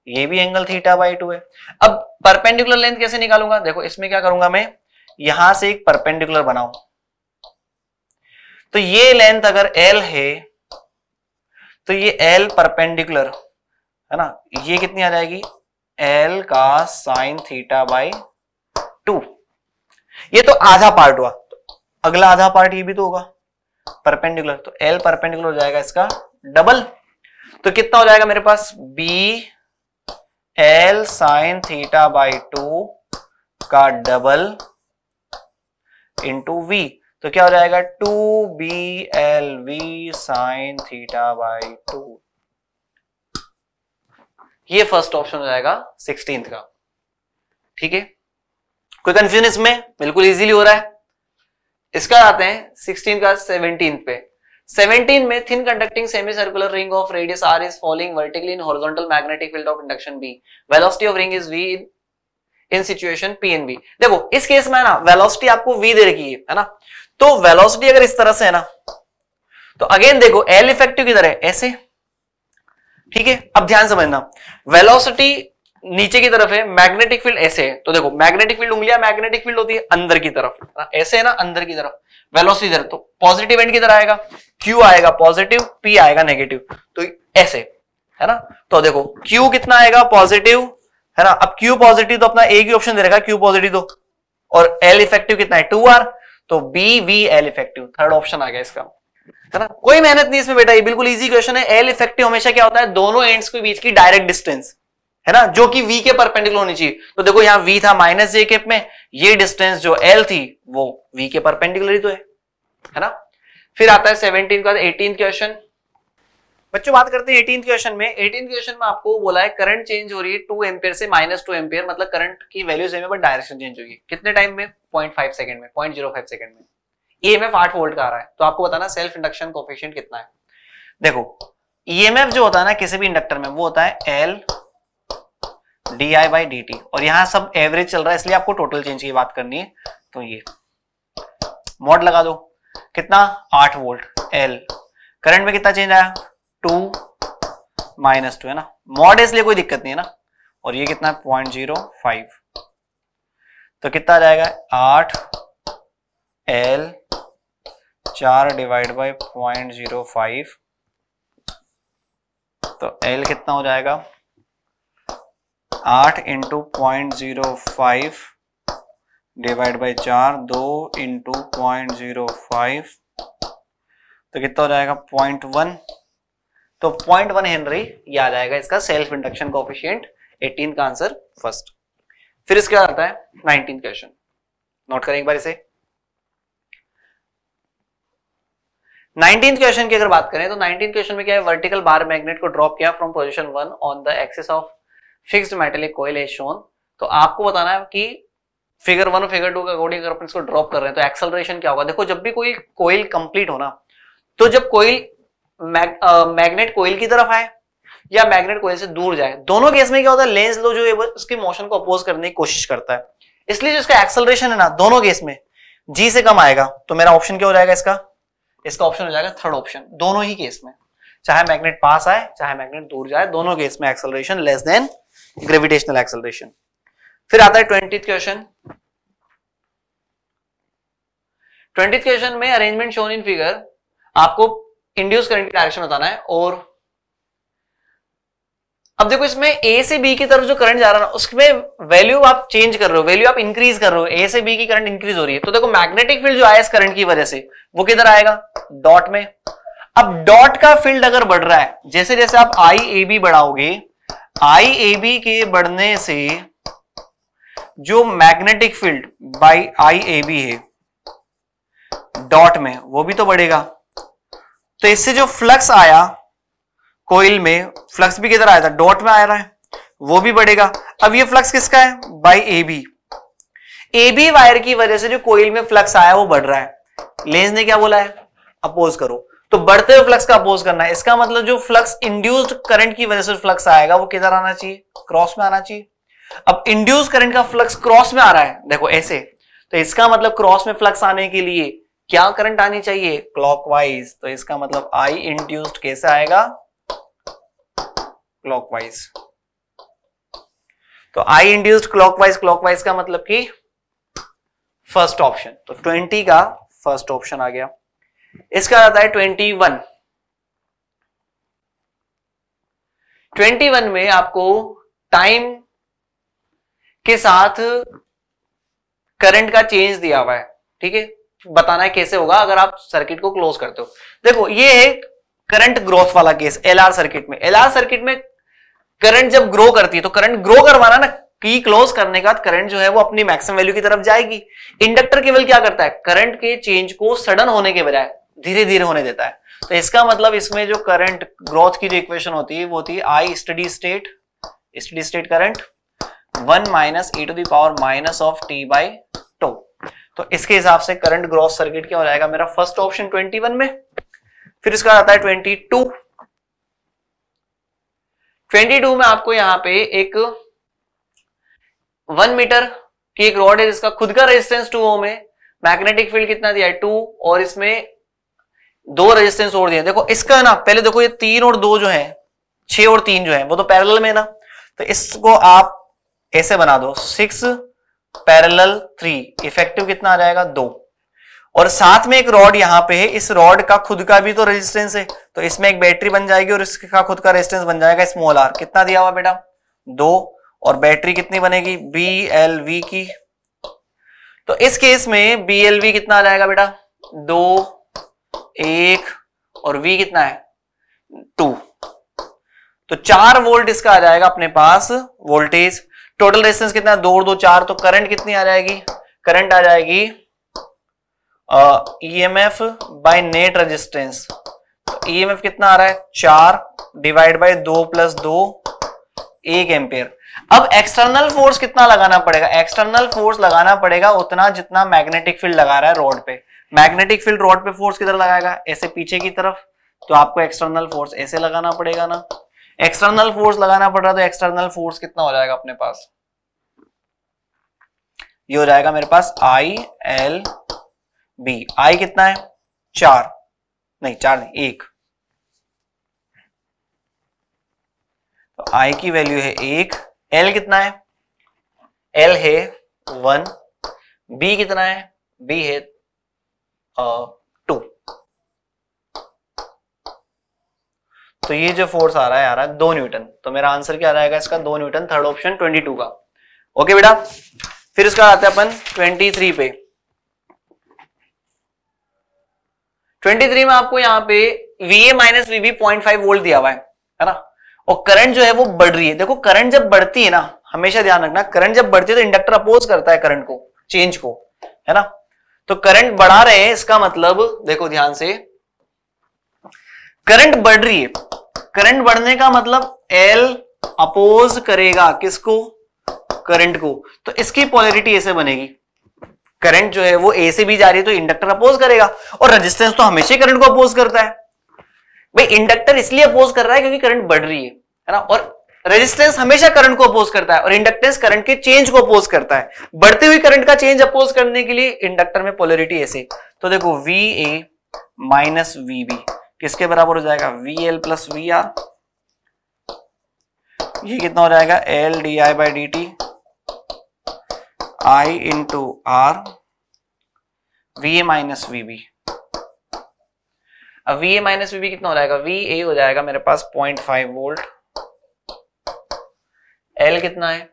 ये भी एंगल थीटा बाई टू है अब परपेंडिकुलर लेंथ कैसे निकालूंगा देखो इसमें क्या करूंगा मैं यहां से एक परपेंडिकुलर बनाओ तो ये लेंथ अगर एल है तो ये एल परपेंडिकुलर है ना ये कितनी आ जाएगी एल का साइन थीटा बाई टू ये तो आधा पार्ट हुआ अगला आधा पार्ट ये भी तो होगा परपेंडिकुलर तो एल परपेंडिकुलर हो जाएगा इसका डबल तो कितना हो जाएगा मेरे पास B L sine theta by two का डबल इंटू वी तो क्या हो जाएगा two B L V sine theta by two ये फर्स्ट ऑप्शन हो जाएगा सिक्सटींथ का ठीक है कोई कंफ्यूजन इसमें बिल्कुल इजीली हो रहा है इसका आते हैं सिक्सटीन का सेवनटीन पे 17 में thin conducting semicircular ring of radius R is following vertically in horizontal magnetic field of induction B velocity of ring is V in in situation P N B देखो इस case में ना velocity आपको we दे रखी है है ना तो वेलोसिटी अगर इस तरह से है ना तो अगेन देखो एल इफेक्टिव किधर है ऐसे ठीक है अब ध्यान समझना वेलोसिटी नीचे की तरफ है मैग्नेटिक फील्ड ऐसे है तो देखो मैग्नेटिक फील्ड उंगलिया मैग्नेटिक फील्ड होती है अंदर की तरफ ना ऐसे है ना अंदर की तरफ वेलोसिटी इधर तो पॉजिटिव एंड की तरफ आएगा क्यू आएगा पॉजिटिव पी आएगा नेगेटिव तो ऐसे है ना तो देखो क्यू कितना आएगा पॉजिटिव है ना अब क्यू पॉजिटिव तो अपना एक ही ऑप्शन दे रखा है क्यू पॉजिटिव तो और एल इफेक्टिव कितना है टू आर तो B V L effective third option आ गया इसका है ना कोई मेहनत नहीं इसमें बेटा ये बिल्कुल इजी क्वेश्चन है एल इफेक्टिव हमेशा क्या होता है दोनों एंड्स के बीच की डायरेक्ट डिस्टेंस है ना जो कि v के परपेंडिकुलर होनी चाहिए तो देखो यहां v था माइनस जे केप में ये डिस्टेंस जो l थी वो v के परपेंडिकुलर ही तो है है ना फिर आता है 17 का 18 क्वेश्चन बच्चों बात करते हैं एटीन क्वेश्चन में एटीन क्वेश्चन में आपको बोला है करंट चेंज हो रही है टू एम्पेयर से माइनस टू एम्पेयर मतलब करंट की वैल्यू सेम है बट डायरेक्शन चेंज होगी कितने टाइम में पॉइंट फाइव सेकंड में पॉइंट जीरो फाइव सेकंड में एफ e आठ वोल्ट का आ रहा है तो आपको बताना सेल्फ इंडक्शन कोफिशियंट कितना है देखो एफ e जो होता है ना किसी भी इंडक्टर में वो होता है L D I by D T और यहाँ सब एवरेज चल रहा है इसलिए आपको टोटल चेंज की बात करनी है तो ये मॉड लगा दो कितना आठ वोल्ट एल करंट में कितना चेंज आया टू माइनस टू है ना मॉड इसलिए कोई दिक्कत नहीं है ना और ये कितना है पॉइंट जीरो फाइव तो कितना आ जाएगा आठ एल चार divide by point zero five तो एल कितना हो जाएगा आठ into point zero five divide by चार दो इंटू पॉइंट जीरो फाइव तो कितना हो जाएगा पॉइंट वन तो पॉइंट वन हेनरी आ जाएगा इसका सेल्फ इंडक्शन कॉफिशियंट एटीन का आंसर फर्स्ट फिर इसके बाद आता है नाइनटीन क्वेश्चन नोट करें एक बार इसे नाइनटीन क्वेश्चन की अगर बात करें तो नाइनटीन क्वेश्चन में क्या है वर्टिकल बार मैग्नेट को ड्रॉप किया from position one on the axis of fixed metallic coil as shown तो आपको बताना है कि फिगर वन और फिगर टू के अकॉर्डिंग अगर अपन इसको ड्रॉप कर रहे हैं तो एक्सेलरेशन क्या होगा देखो जब भी कोई कोयल कंप्लीट होना तो जब कोयल मैग्नेट कोयल uh, की तरफ आए या मैग्नेट कोयल से दूर जाए दोनों केस में क्या होता है लेंस लो जो उसकी मोशन को अपोज करने की कोशिश करता है इसलिए जो इसका एक्सलरेशन है ना दोनों केस में जी से कम आएगा तो मेरा ऑप्शन क्या हो जाएगा इसका इसका ऑप्शन हो जाएगा थर्ड ऑप्शन दोनों ही केस में चाहे मैग्नेट पास आए चाहे मैग्नेट दूर जाए दोनों केस में acceleration less than gravitational acceleration फिर आता है ट्वेंटी क्वेश्चन ट्वेंटी क्वेश्चन में अरेंजमेंट शोन इन फिगर आपको इंड्यूस करंट की डायरेक्शन बताना है और अब देखो इसमें ए से बी की तरफ जो करंट जा रहा है ना उसमें वैल्यू आप चेंज कर रहे हो वैल्यू आप इंक्रीज कर रहे हो ए से बी की करंट इंक्रीज हो रही है तो देखो मैग्नेटिक फील्ड जो आया इस करंट की वजह से वो किधर आएगा डॉट में अब डॉट का फील्ड अगर बढ़ रहा है जैसे जैसे आप आई A B बढ़ाओगे I A B के बढ़ने से जो magnetic field by I A B है डॉट में वो भी तो बढ़ेगा तो इससे जो फ्लक्स आया कोयल में फ्लक्स भी किधर आया था डॉट में आ रहा है वो भी बढ़ेगा अब ये फ्लक्स किसका है by A B A B wire की वजह से जो कोयल में फ्लक्स आया वो बढ़ रहा है लेंस ने क्या बोला है अपोज करो तो बढ़ते हुए फ्लक्स का अपोज करना है इसका मतलब जो फ्लक्स इंड्यूस्ड करंट की वजह से फ्लक्स आएगा वो किधर आना चाहिए क्रॉस में आना चाहिए अब इंड्यूस करंट का फ्लक्स क्रॉस में आ रहा है देखो ऐसे तो इसका मतलब क्रॉस में फ्लक्स आने के लिए क्या करंट आनी चाहिए क्लॉकवाइज तो इसका मतलब आई इंड्यूस्ड कैसे आएगा क्लॉकवाइज तो आई इंड्यूस्ड क्लॉकवाइज क्लॉकवाइज का मतलब कि फर्स्ट ऑप्शन तो 20 का फर्स्ट ऑप्शन आ गया इसका आता है 21 21 में आपको टाइम के साथ करंट का चेंज दिया हुआ है ठीक है बताना है कैसे होगा अगर आप सर्किट को क्लोज करते हो देखो ये है करंट ग्रोथ वाला केस एलआर सर्किट में एलआर सर्किट में करंट जब ग्रो करती है तो करंट ग्रो करवाना ना की क्लोज करने के बाद करंट जो है वो अपनी मैक्सिमम वैल्यू की तरफ जाएगी इंडक्टर केवल क्या करता है करंट के चेंज को सडन होने के बजाय धीरे धीरे होने देता है तो इसका मतलब इसमें जो करंट ग्रोथ की जो इक्वेशन होती है वो होती है I steady state steady state current one minus E to the power minus of T by तो इसके हिसाब से करंट ग्रॉस सर्किट क्या हो जाएगा मेरा फर्स्ट ऑप्शन 21 में फिर इसका आता है 22 22 में आपको यहां पे एक वन मीटर की एक रॉड है जिसका खुद का रेजिस्टेंस टू ओम है मैग्नेटिक फील्ड कितना दिया है टू और इसमें दो रेजिस्टेंस और दिए देखो इसका ना पहले देखो ये तीन और दो जो है छह और तीन जो है वो तो पैरेलल में है ना तो इसको आप ऐसे बना दो सिक्स पैरेलल थ्री इफेक्टिव कितना आ जाएगा दो और साथ में एक रॉड यहां पे है इस रॉड का खुद का भी तो रेजिस्टेंस है तो इसमें एक बैटरी बन जाएगी और इसका खुद का रेजिस्टेंस बन जाएगा स्मॉल आर कितना दिया हुआ बेटा दो और बैटरी कितनी बनेगी बी एल वी की तो इस केस में बी एल वी कितना आ जाएगा बेटा दो एक और वी कितना है टू तो चार वोल्ट इसका आ जाएगा अपने पास वोल्टेज टोटल रेजिस्टेंस कितना दो और दो चार तो करंट कितनी आ जाएगी करंट आ जाएगी E M F by net resistance E M F कितना आ रहा है चार डिवाइड बाई दो प्लस दो एक एम्पेयर अब एक्सटर्नल फोर्स कितना लगाना पड़ेगा एक्सटर्नल फोर्स लगाना पड़ेगा उतना जितना मैग्नेटिक फील्ड लगा रहा है रोड पे मैग्नेटिक फील्ड रोड पे फोर्स किधर लगाएगा ऐसे पीछे की तरफ तो आपको एक्सटर्नल फोर्स ऐसे लगाना पड़ेगा ना एक्सटर्नल फोर्स लगाना पड़ रहा तो एक्सटर्नल फोर्स कितना हो जाएगा अपने पास ये हो जाएगा मेरे पास आई एल बी आई कितना है चार नहीं चार नहीं एक तो आई की वैल्यू है एक एल कितना है एल है वन बी कितना है बी है तो ये जो फोर्स आ रहा है आ रहा है दो न्यूटन तो मेरा आंसर क्या आ रहेगा इसका दो newton third option twenty two का ओके बेटा फिर इसका आते हैं अपन ट्वेंटी थ्री पे ट्वेंटी थ्री में आपको यहाँ पे V A minus V B point five volt दिया हुआ है है ना और करंट जो है वो बढ़ रही है देखो करंट जब बढ़ती है ना हमेशा ध्यान रखना करंट जब बढ़ती है तो इंडक्टर अपोज करता है करंट को चेंज को है ना तो करंट बढ़ा रहे हैं इसका मतलब देखो ध्यान से करंट बढ़ रही है करंट बढ़ने का मतलब एल अपोज करेगा किसको करंट को तो इसकी पॉलिटी ऐसे बनेगी करंट जो है वो ए से भी जा रही है तो इंडक्टर अपोज करेगा और रेजिस्टेंस तो हमेशा करंट को अपोज करता है भाई इंडक्टर इसलिए अपोज कर रहा है क्योंकि करंट बढ़ रही है है ना और रेजिस्टेंस हमेशा करंट को अपोज करता है और इंडक्टेंस करंट के चेंज को अपोज करता है बढ़ते हुए करंट का चेंज अपोज करने के लिए इंडक्टर में पोलरिटी ऐसे तो देखो V A minus V B किसके बराबर हो जाएगा V L plus V R ये कितना हो जाएगा L D I by D T I into R V A minus V B अब V A minus V B कितना हो जाएगा वी ए हो जाएगा मेरे पास पॉइंट फाइव वोल्ट एल कितना है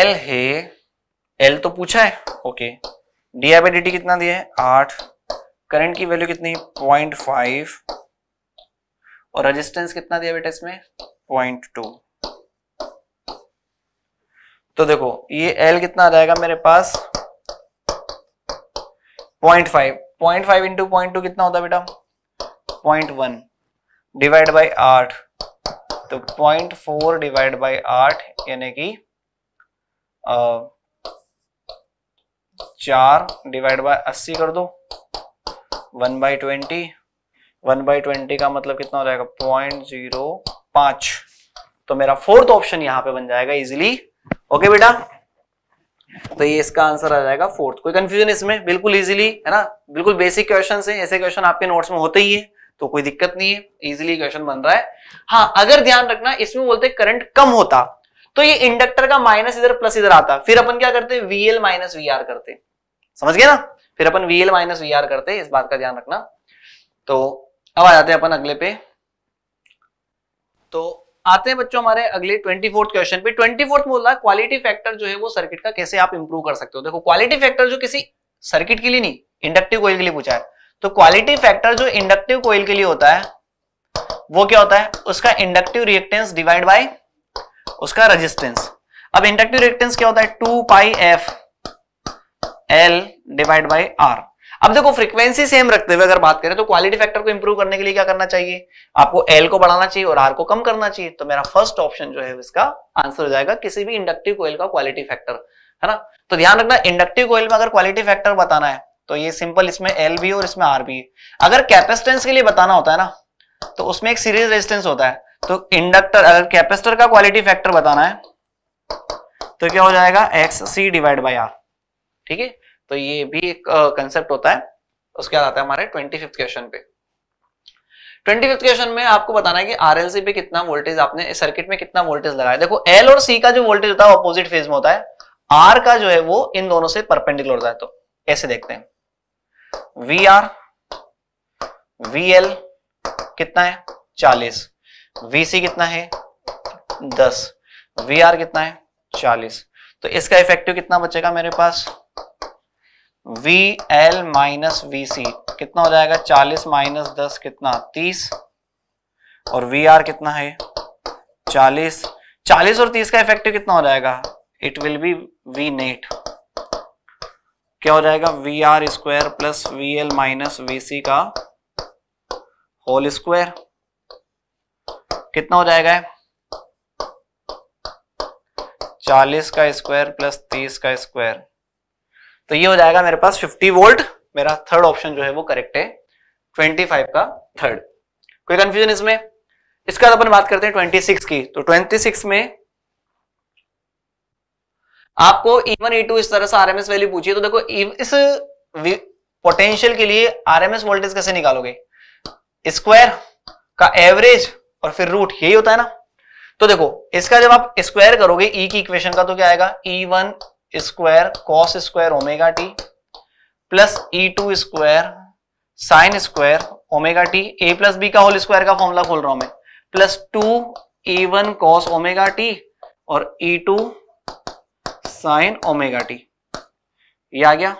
एल है एल तो पूछा है okay D I by D T कितना दिया है आठ करंट की वैल्यू कितनी पॉइंट फाइव और रेजिस्टेंस कितना दिया बेटा इसमें पॉइंट टू तो देखो ये एल कितना आ जाएगा मेरे पास point five point five into point two कितना होता है बेटा पॉइंट वन डिवाइड बाई आठ तो पॉइंट फोर डिवाइड बाई आठ यानी कि चार डिवाइड बाय अस्सी कर दो one by twenty one by twenty का मतलब कितना हो जाएगा पॉइंट जीरो पांच तो मेरा फोर्थ ऑप्शन यहां पे बन जाएगा इजिली ओके बेटा तो ये इसका आंसर आ जाएगा फोर्थ कोई कंफ्यूजन इसमें बिल्कुल इजीली है ना बिल्कुल बेसिक क्वेश्चन है ऐसे क्वेश्चन आपके नोट्स में होते ही है तो कोई दिक्कत नहीं है इजिली क्वेश्चन बन रहा है हाँ अगर ध्यान रखना इसमें बोलते करंट कम होता तो ये इंडक्टर का माइनस इधर प्लस इधर आता फिर अपन क्या करते वीएल माइनस वी करते समझ गए ना फिर अपन V L minus V R करते इस बात का ध्यान रखना तो अब आ जाते हैं अपन अगले पे तो आते हैं बच्चों हमारे अगले ट्वेंटी फोर्थ क्वेश्चन पे ट्वेंटी फोर्थ बोल रहा है क्वालिटी फैक्टर जो है वो सर्किट का कैसे आप इंप्रूव कर सकते हो देखो क्वालिटी फैक्टर जो किसी सर्किट के लिए नहीं इंडक्टिव कोयल के लिए पूछा है तो क्वालिटी फैक्टर जो इंडक्टिव कोयल के लिए होता है वो क्या होता है उसका इंडक्टिव रिएक्टेंस डिवाइड बाय उसका रेजिस्टेंस अब इंडक्टिव रिएक्टेंस क्या होता है two pi F L divide by R अब देखो फ्रीक्वेंसी सेम रखते हुए अगर बात करें तो क्वालिटी फैक्टर को इंप्रूव करने के लिए क्या करना चाहिए आपको एल को बढ़ाना चाहिए और आर को कम करना चाहिए तो मेरा फर्स्ट ऑप्शन जो है इसका आंसर हो जाएगा किसी भी इंडक्टिव कोयल का क्वालिटी फैक्टर है ना तो ध्यान रखना इंडक्टिव कोयल में अगर क्वालिटी फैक्टर बताना है तो ये सिंपल इसमें एल भी और इसमें आर भी है अगर कैपेसिटेंस के लिए बताना होता है ना तो उसमें एक सीरीज रेजिस्टेंस होता है तो इंडक्टर अगर कैपेसिटर का क्वालिटी फैक्टर बताना है तो क्या हो जाएगा X C divide by R ठीक है तो ये भी एक कंसेप्ट होता है उसके बाद आता है हमारे ट्वेंटी फिफ्थ क्वेश्चन पे ट्वेंटी फिफ्थ क्वेश्चन में आपको बताना है कि आरएलसी पे कितना वोल्टेज आपने सर्किट में कितना वोल्टेज लगाया देखो एल और सी का जो वोल्टेज होता है ऑपोजिट फेज में होता है आर का जो है वो इन दोनों से परपेंडिकुलर होता है तो ऐसे देखते हैं वी आर वी एल कितना है चालीस वी सी कितना है दस वी आर कितना है चालीस तो इसका इफेक्टिव कितना बचेगा मेरे पास V L minus V C कितना हो जाएगा चालीस माइनस दस कितना तीस और वी आर कितना है चालीस चालीस और तीस का इफेक्टिव कितना हो जाएगा it will be V net क्या हो जाएगा V R square plus V L minus V C का होल स्क्वायर कितना हो जाएगा चालीस का स्क्वायर प्लस तीस का स्क्वायर तो ये हो जाएगा मेरे पास 50 वोल्ट मेरा थर्ड ऑप्शन जो है वो करेक्ट है 25 का थर्ड कोई कंफ्यूजन इसमें इसके बाद अपन बात करते हैं 26 की तो 26 में आपको E1 E2 इस तरह से आरएमएस वैल्यू पूछिए तो देखो e इस पोटेंशियल के लिए आरएमएस वोल्टेज कैसे निकालोगे स्क्वायर का एवरेज और फिर रूट यही होता है ना तो देखो इसका जब आप स्क्वायर करोगे ई e की इक्वेशन का तो क्या आएगा E e one square cos square omega T plus E two square sine square omega T A plus B का होल स्क्वायर का फॉर्मूला खोल रहा हूं मैं plus two E one cos omega T और E two sine omega T ये आ गया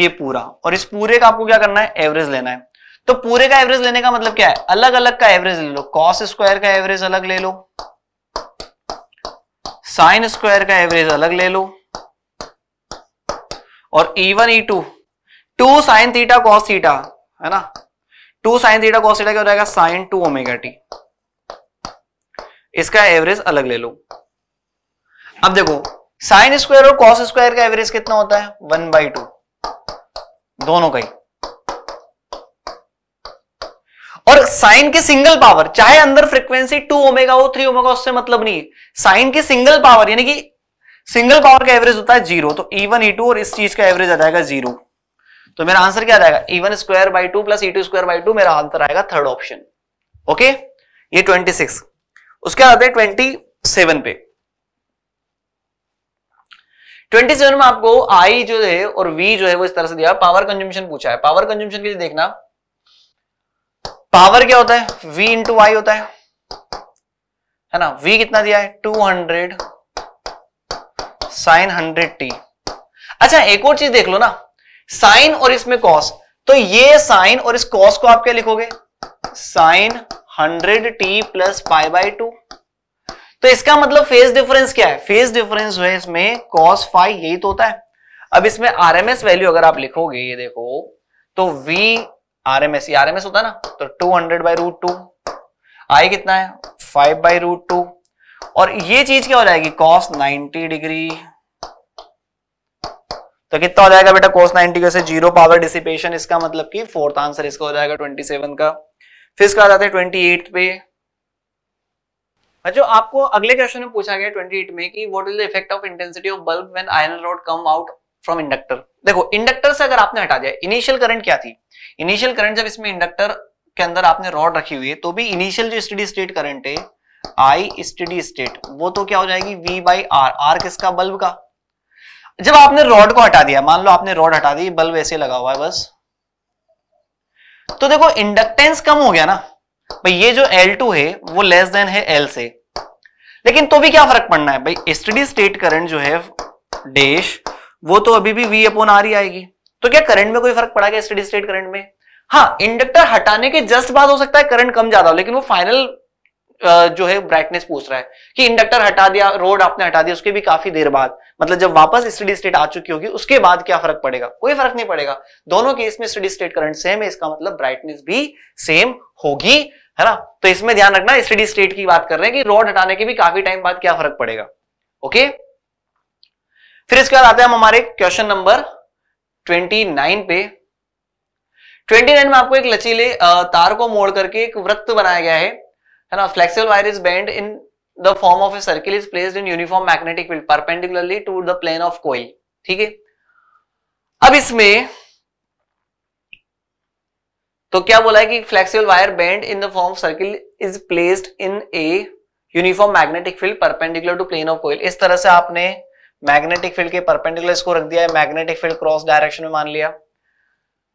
ये पूरा और इस पूरे का आपको क्या करना है एवरेज लेना है तो पूरे का एवरेज लेने का मतलब क्या है अलग अलग का एवरेज ले लो कॉस स्क्वायर का एवरेज अलग ले लो साइन स्क्वायर का एवरेज अलग ले लो और E E two two sine theta cos theta है ना two sine theta cos theta क्या हो जाएगा साइन टू ओमेगा टी इसका एवरेज अलग ले लो अब देखो साइन स्क्वायर और कॉस स्क्वायर का एवरेज कितना होता है वन बाई टू दोनों का ही साइन की सिंगल पावर चाहे अंदर फ्रीक्वेंसी टू ओमेगा हो थ्री ओमेगा उससे मतलब नहीं है साइन की सिंगल पावर यानी कि सिंगल पावर का एवरेज होता है जीरो तो ई वन ई टू और इस चीज का एवरेज आ जाएगा जीरो तो मेरा आंसर क्या आ जाएगा E one square by two plus E two square by two मेरा आंसर आएगा थर्ड ऑप्शन ओके ये ट्वेंटी सिक्स उसके बाद ट्वेंटी सेवन पे ट्वेंटी सेवन में आपको आई जो है और वी जो है वो इस तरह से दिया पावर कंजम्पशन पूछा है पावर कंजम्पशन के लिए देखना पावर क्या होता है v इंटू वाई होता है है ना v कितना दिया है 200 हंड्रेड साइन हंड्रेड टी अच्छा एक और चीज देख लो ना साइन और इसमें कॉस तो ये साइन और इस कॉस को आप क्या लिखोगे sine hundred T plus five by two तो इसका मतलब फेज डिफरेंस क्या है फेज डिफरेंस जो है इसमें कॉस फाइव यही तो होता है अब इसमें आरएमएस वैल्यू अगर आप लिखोगे ये देखो तो V R M S R M S होता ना तो two hundred by root two I कितना है फाइव बाई रूट टू और ये चीज क्या हो जाएगी कॉस 90 डिग्री तो कितना हो जाएगा बेटा कॉस 90 से जीरो पावर डिसिपेशन इसका मतलब कि फोर्थ आंसर इसका हो जाएगा 27 का फिर इसका आ जाता है 28 पे जो अच्छा, आपको अगले क्वेश्चन में पूछा गया 28 में कि what is the effect of intensity of bulb when iron rod come out from inductor देखो इंडक्टर से अगर आपने हटा दिया इनिशियल करंट क्या थी इनिशियल करंट जब इसमें इंडक्टर के अंदर आपने रॉड रखी हुई है तो भी इनिशियल जो स्टडी स्टेट करंट है आई स्टडी स्टेट वो तो क्या हो जाएगी वी बाई आर आर किसका बल्ब का जब आपने रॉड को हटा दिया मान लो आपने रॉड हटा दी बल्ब ऐसे लगा हुआ है बस तो देखो इंडक्टेंस कम हो गया ना भाई ये जो L2 है वो लेस देन है L से लेकिन तो भी क्या फर्क पड़ना है भाई स्टडी स्टेट करंट जो है डेश वो तो अभी भी V अपोन आर ही आएगी तो क्या करंट में कोई फर्क पड़ा गया स्टडी स्टेट करंट में हाँ इंडक्टर हटाने के जस्ट बाद हो सकता है करंट कम ज्यादा हो लेकिन वो फाइनल जो है ब्राइटनेस पूछ रहा है कि इंडक्टर हटा दिया रोड आपने हटा दिया उसके भी काफी देर बाद मतलब जब वापस स्टडी स्टेट आ चुकी होगी उसके बाद क्या फर्क पड़ेगा कोई फर्क नहीं पड़ेगा दोनों केस में स्टडी स्टेट करंट सेम है इसका मतलब ब्राइटनेस भी सेम होगी है ना तो इसमें ध्यान रखना स्टडी स्टेट की बात कर रहे हैं कि रोड हटाने के भी काफी टाइम बाद क्या फर्क पड़ेगा ओके फिर इसके बाद आते हैं हम हमारे क्वेश्चन नंबर 29 पे 29 में आपको एक लचीले तार को मोड़ करके एक वृत्त बनाया गया है है ना flexible wire is bend in the form of a circle is placed in uniform magnetic field perpendicularly to the plane of coil ठीक है अब इसमें तो क्या बोला है कि flexible wire bend in the form of circle is placed in a uniform magnetic field perpendicular to plane of coil इस तरह से आपने मैग्नेटिक फील्ड के परपेंडिकुलर इसको रख दिया है मैग्नेटिक फील्ड क्रॉस डायरेक्शन में मान लिया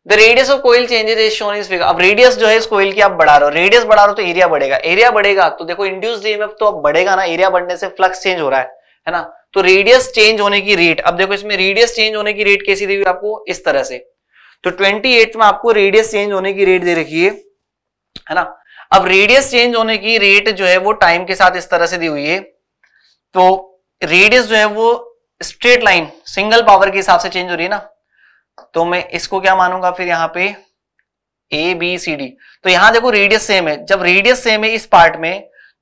the radius of coil changes is shown in figure अब रेडियस जो है इस कोइल की आप बढ़ा रहे हो रेडियस बढ़ा रहे हो तो एरिया बढ़ेगा एरिया बढ़ेगा तो देखो इंड्यूस्ड ईएमएफ तो अब बढ़ेगा ना एरिया बढ़ने से फ्लक्स चेंज हो रहा है है ना तो रेडियस चेंज होने की रेट अब देखो इसमें रेडियस चेंज होने की रेट कैसी दी हुई आपको इस तरह से तो 28 में आपको रेडियस चेंज होने की रेट दे रखी है है ना अब रेडियस चेंज होने की रेट जो है वो टाइम के साथ इस तरह से दी हुई है तो रेडियस जो है वो स्ट्रेट लाइन सिंगल पावर के हिसाब से चेंज हो रही है ना तो मैं इसको क्या मानूंगा फिर यहां पे ए बी सी डी तो यहां देखो रेडियस सेम है जब रेडियस सेम है इस पार्ट में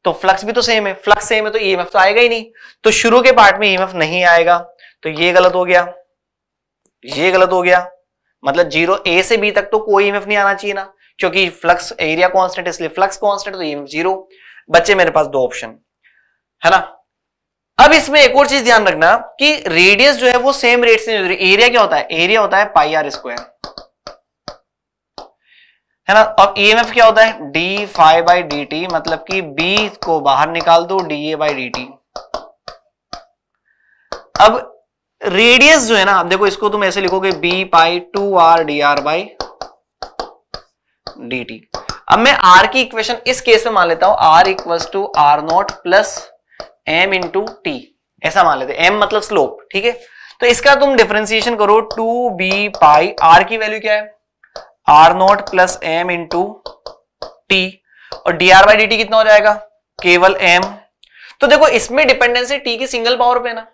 तो फ्लक्स भी तो सेम है फ्लक्स सेम है तो ई e तो आएगा ही नहीं तो शुरू के पार्ट में ई e नहीं आएगा तो ये गलत हो गया ये गलत हो गया मतलब जीरो ए से बी तक तो कोई ई e नहीं आना चाहिए ना क्योंकि फ्लक्स एरिया कॉन्स्टेंट इसलिए फ्लक्स कॉन्स्टेंट तो ई जीरो बच्चे मेरे पास दो ऑप्शन है ना अब इसमें एक और चीज ध्यान रखना कि रेडियस जो है वो सेम रेट से एरिया क्या होता है एरिया होता है पाई आर स्क्वायर है ना अब ईएमएफ e क्या होता है D five by D T मतलब कि बी को बाहर निकाल दो D A by D T अब रेडियस जो है ना देखो इसको तुम ऐसे लिखोगे B pi two R D R by D T अब मैं आर की इक्वेशन इस केस में मान लेता हूं R equal to R naught plus M into T ऐसा मान लेते एम मतलब स्लोप ठीक है तो इसका तुम डिफ्रेंसिएशन करो टू बी पाई आर की वैल्यू क्या है R naught plus M into T और D R by D T कितना हो जाएगा केवल एम तो देखो इसमें डिपेंडेंसी टी की सिंगल पावर पे ना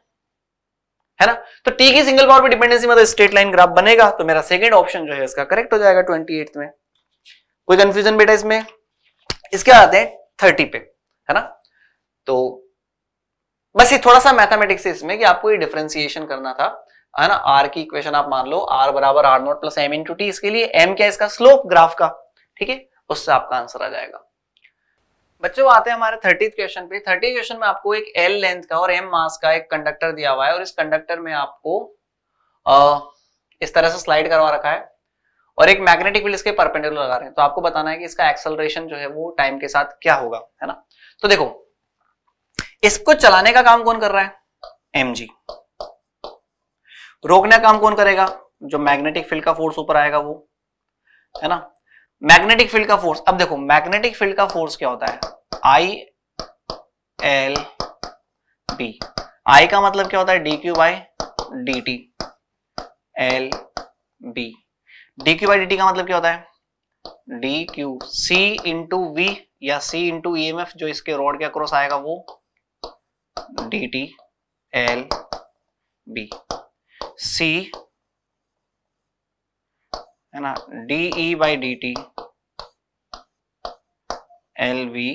है ना तो टी की सिंगल पावर पे डिपेंडेंसी मतलब स्ट्रेट लाइन ग्राफ बनेगा तो मेरा सेकंड ऑप्शन जो है इसका करेक्ट हो जाएगा ट्वेंटी में कोई कंफ्यूजन बेटा इसमें इसके आते हैं थर्टी पे है ना तो बस ये थोड़ा सा मैथमेटिक्स है इसमें कि आपको ये डिफ्रेंसिएशन करना था है ना आर की इक्वेशन आप मान लो आर बराबर R naught plus M into T इसके लिए एम क्या इसका स्लोप ग्राफ का ठीक है उससे आपका आंसर आ जाएगा बच्चों आते हैं हमारे थर्टी क्वेश्चन पे थर्टी क्वेश्चन में आपको एक एल लेंथ का और एम मास का एक कंडक्टर दिया हुआ है और इस कंडक्टर में आपको आ, इस तरह से स्लाइड करवा रखा है और एक मैग्नेटिक फील्ड इसके परपेंडिकुलर लगा रहे हैं तो आपको बताना है कि इसका एक्सेलरेशन जो है वो टाइम के साथ क्या होगा है ना तो देखो इसको चलाने का काम कौन कर रहा है एम जी रोकने का काम कौन करेगा जो मैग्नेटिक फील्ड का फोर्स ऊपर आएगा वो है ना मैग्नेटिक फील्ड का फोर्स अब देखो मैग्नेटिक फील्ड का फोर्स क्या होता है आई एल बी आई का मतलब क्या होता है D Q by D T L B D Q by D T का मतलब क्या होता है D Q C into V या C into E M F जो इसके रोड के अक्रॉस आएगा वो D T L B C है ना D E by D T L V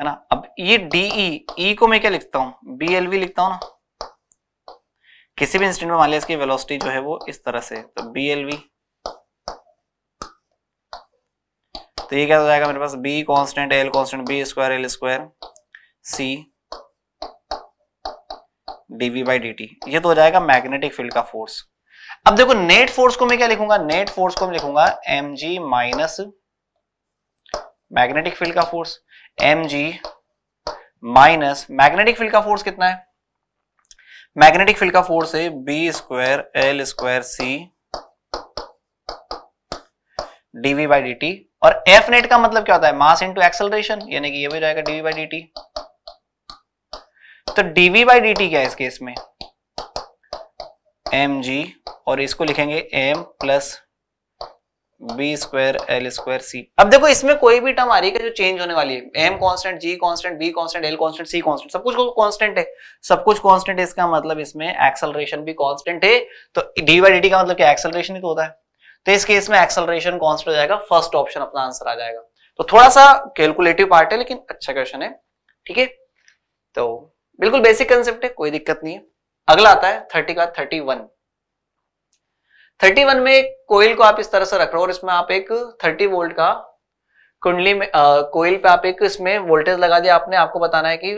है ना अब ये डी ई e, e को मैं क्या लिखता हूं बी एल वी लिखता हूं ना किसी भी इंस्टेंट में मान लिया इसकी वेलोसिटी जो है वो इस तरह से तो बी एल वी तो ये क्या हो जाएगा मेरे पास B constant L constant B square L square C DV by D ये तो हो जाएगा मैग्नेटिक फील्ड का फोर्स अब देखो नेट फोर्स को मैं क्या लिखूंगा नेट फोर्स को मैं लिखूंगा M G minus magnetic field का force M G minus magnetic field का फोर्स कितना है मैग्नेटिक फील्ड का फोर्स है B square L square C DV by D और एफ नेट का मतलब क्या होता है मास इंटू एक्सलरेशन यानी कि ये भी जाएगा डीवी बाई डी तो डीवी बाई डी क्या है इस केस में एम जी और इसको लिखेंगे M plus B square L square C अब देखो इसमें कोई भी टर्म आ रही है जो चेंज होने वाली है M constant G constant B constant L constant C constant सब कुछ कांस्टेंट है सब कुछ कांस्टेंट है इसका मतलब इसमें एक्सलरेशन भी कांस्टेंट है तो डी बाई डी का मतलब क्या एक्सलरेशन ही तो होता है तो इस केस में एक्सलरेशन कॉन्स्टेंट हो जाएगा फर्स्ट ऑप्शन अपना आंसर आ जाएगा तो थोड़ा सा कैलकुलेटिव पार्ट है लेकिन अच्छा क्वेश्चन है ठीक है तो बिल्कुल बेसिक कंसेप्ट है कोई दिक्कत नहीं है अगला आता है थर्टी का थर्टी वन थर्टी वन में कोयल को आप इस तरह से रख रहे हो और इसमें आप एक थर्टी वोल्ट का कुंडली में कोयल पे आप एक इसमें वोल्टेज लगा दिया आपने आपको बताना है कि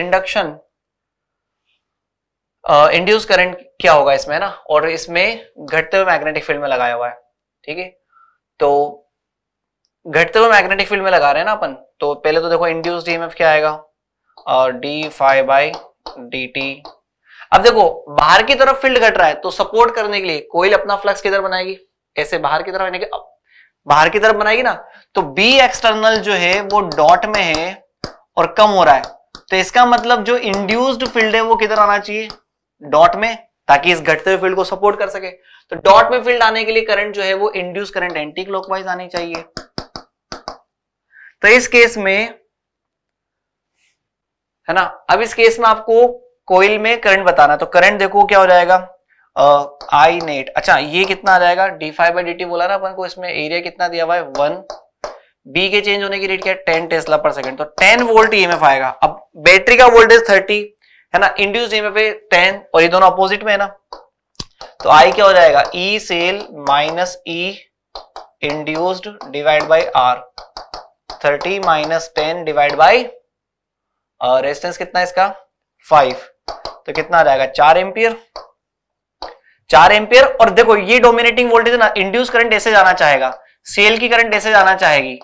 इंडक्शन इंड्यूस करंट क्या होगा इसमें ना और इसमें घटते हुए मैग्नेटिक फील्ड में लगाया हुआ है ठीक है तो घटते हुए मैग्नेटिक फील्ड में लगा रहे हैं ना अपन तो पहले तो देखो इंड्यूस डीएमएफ क्या आएगा और D five by D T अब देखो बाहर की तरफ फील्ड घट रहा है तो सपोर्ट करने के लिए कोयल अपना फ्लक्स किधर बनाएगी ऐसे बाहर की तरफ यानी कि बाहर की तरफ बनाएगी ना तो बी एक्सटर्नल जो है वो डॉट में है और कम हो रहा है तो इसका मतलब जो इंड्यूस्ड फील्ड है वो किधर आना चाहिए डॉट में ताकि इस घटते हुए फील्ड को सपोर्ट कर सके तो डॉट में फील्ड आने के लिए करंट जो है वो इंड्यूस करंट एंटी क्लॉकवाइज आनी चाहिए तो इस केस में है ना अब इस केस में आपको कोयल में करंट बताना तो करंट देखो क्या हो जाएगा आई uh, नेट अच्छा ये कितना आ जाएगा डी फाइव बाई डी बोला ना अपन को इसमें एरिया कितना दिया हुआ है वन बी के चेंज होने की रेट क्या है टेन टेस्ला पर सेकंड तो टेन वोल्ट ई आएगा अब बैटरी का वोल्टेज थर्टी है ना इंड्यूस ई एम टेन और ये दोनों अपोजिट में है ना तो आई क्या हो जाएगा E cell minus E induced divide by R thirty minus ten divide by resistance कितना है इसका फाइव तो कितना आ जाएगा चार एम्पियर चार एम्पियर और देखो ये डोमिनेटिंग वोल्टेज ना इंड्यूस करंट ऐसे जाना चाहेगा सेल की करंट ऐसे जाना चाहेगी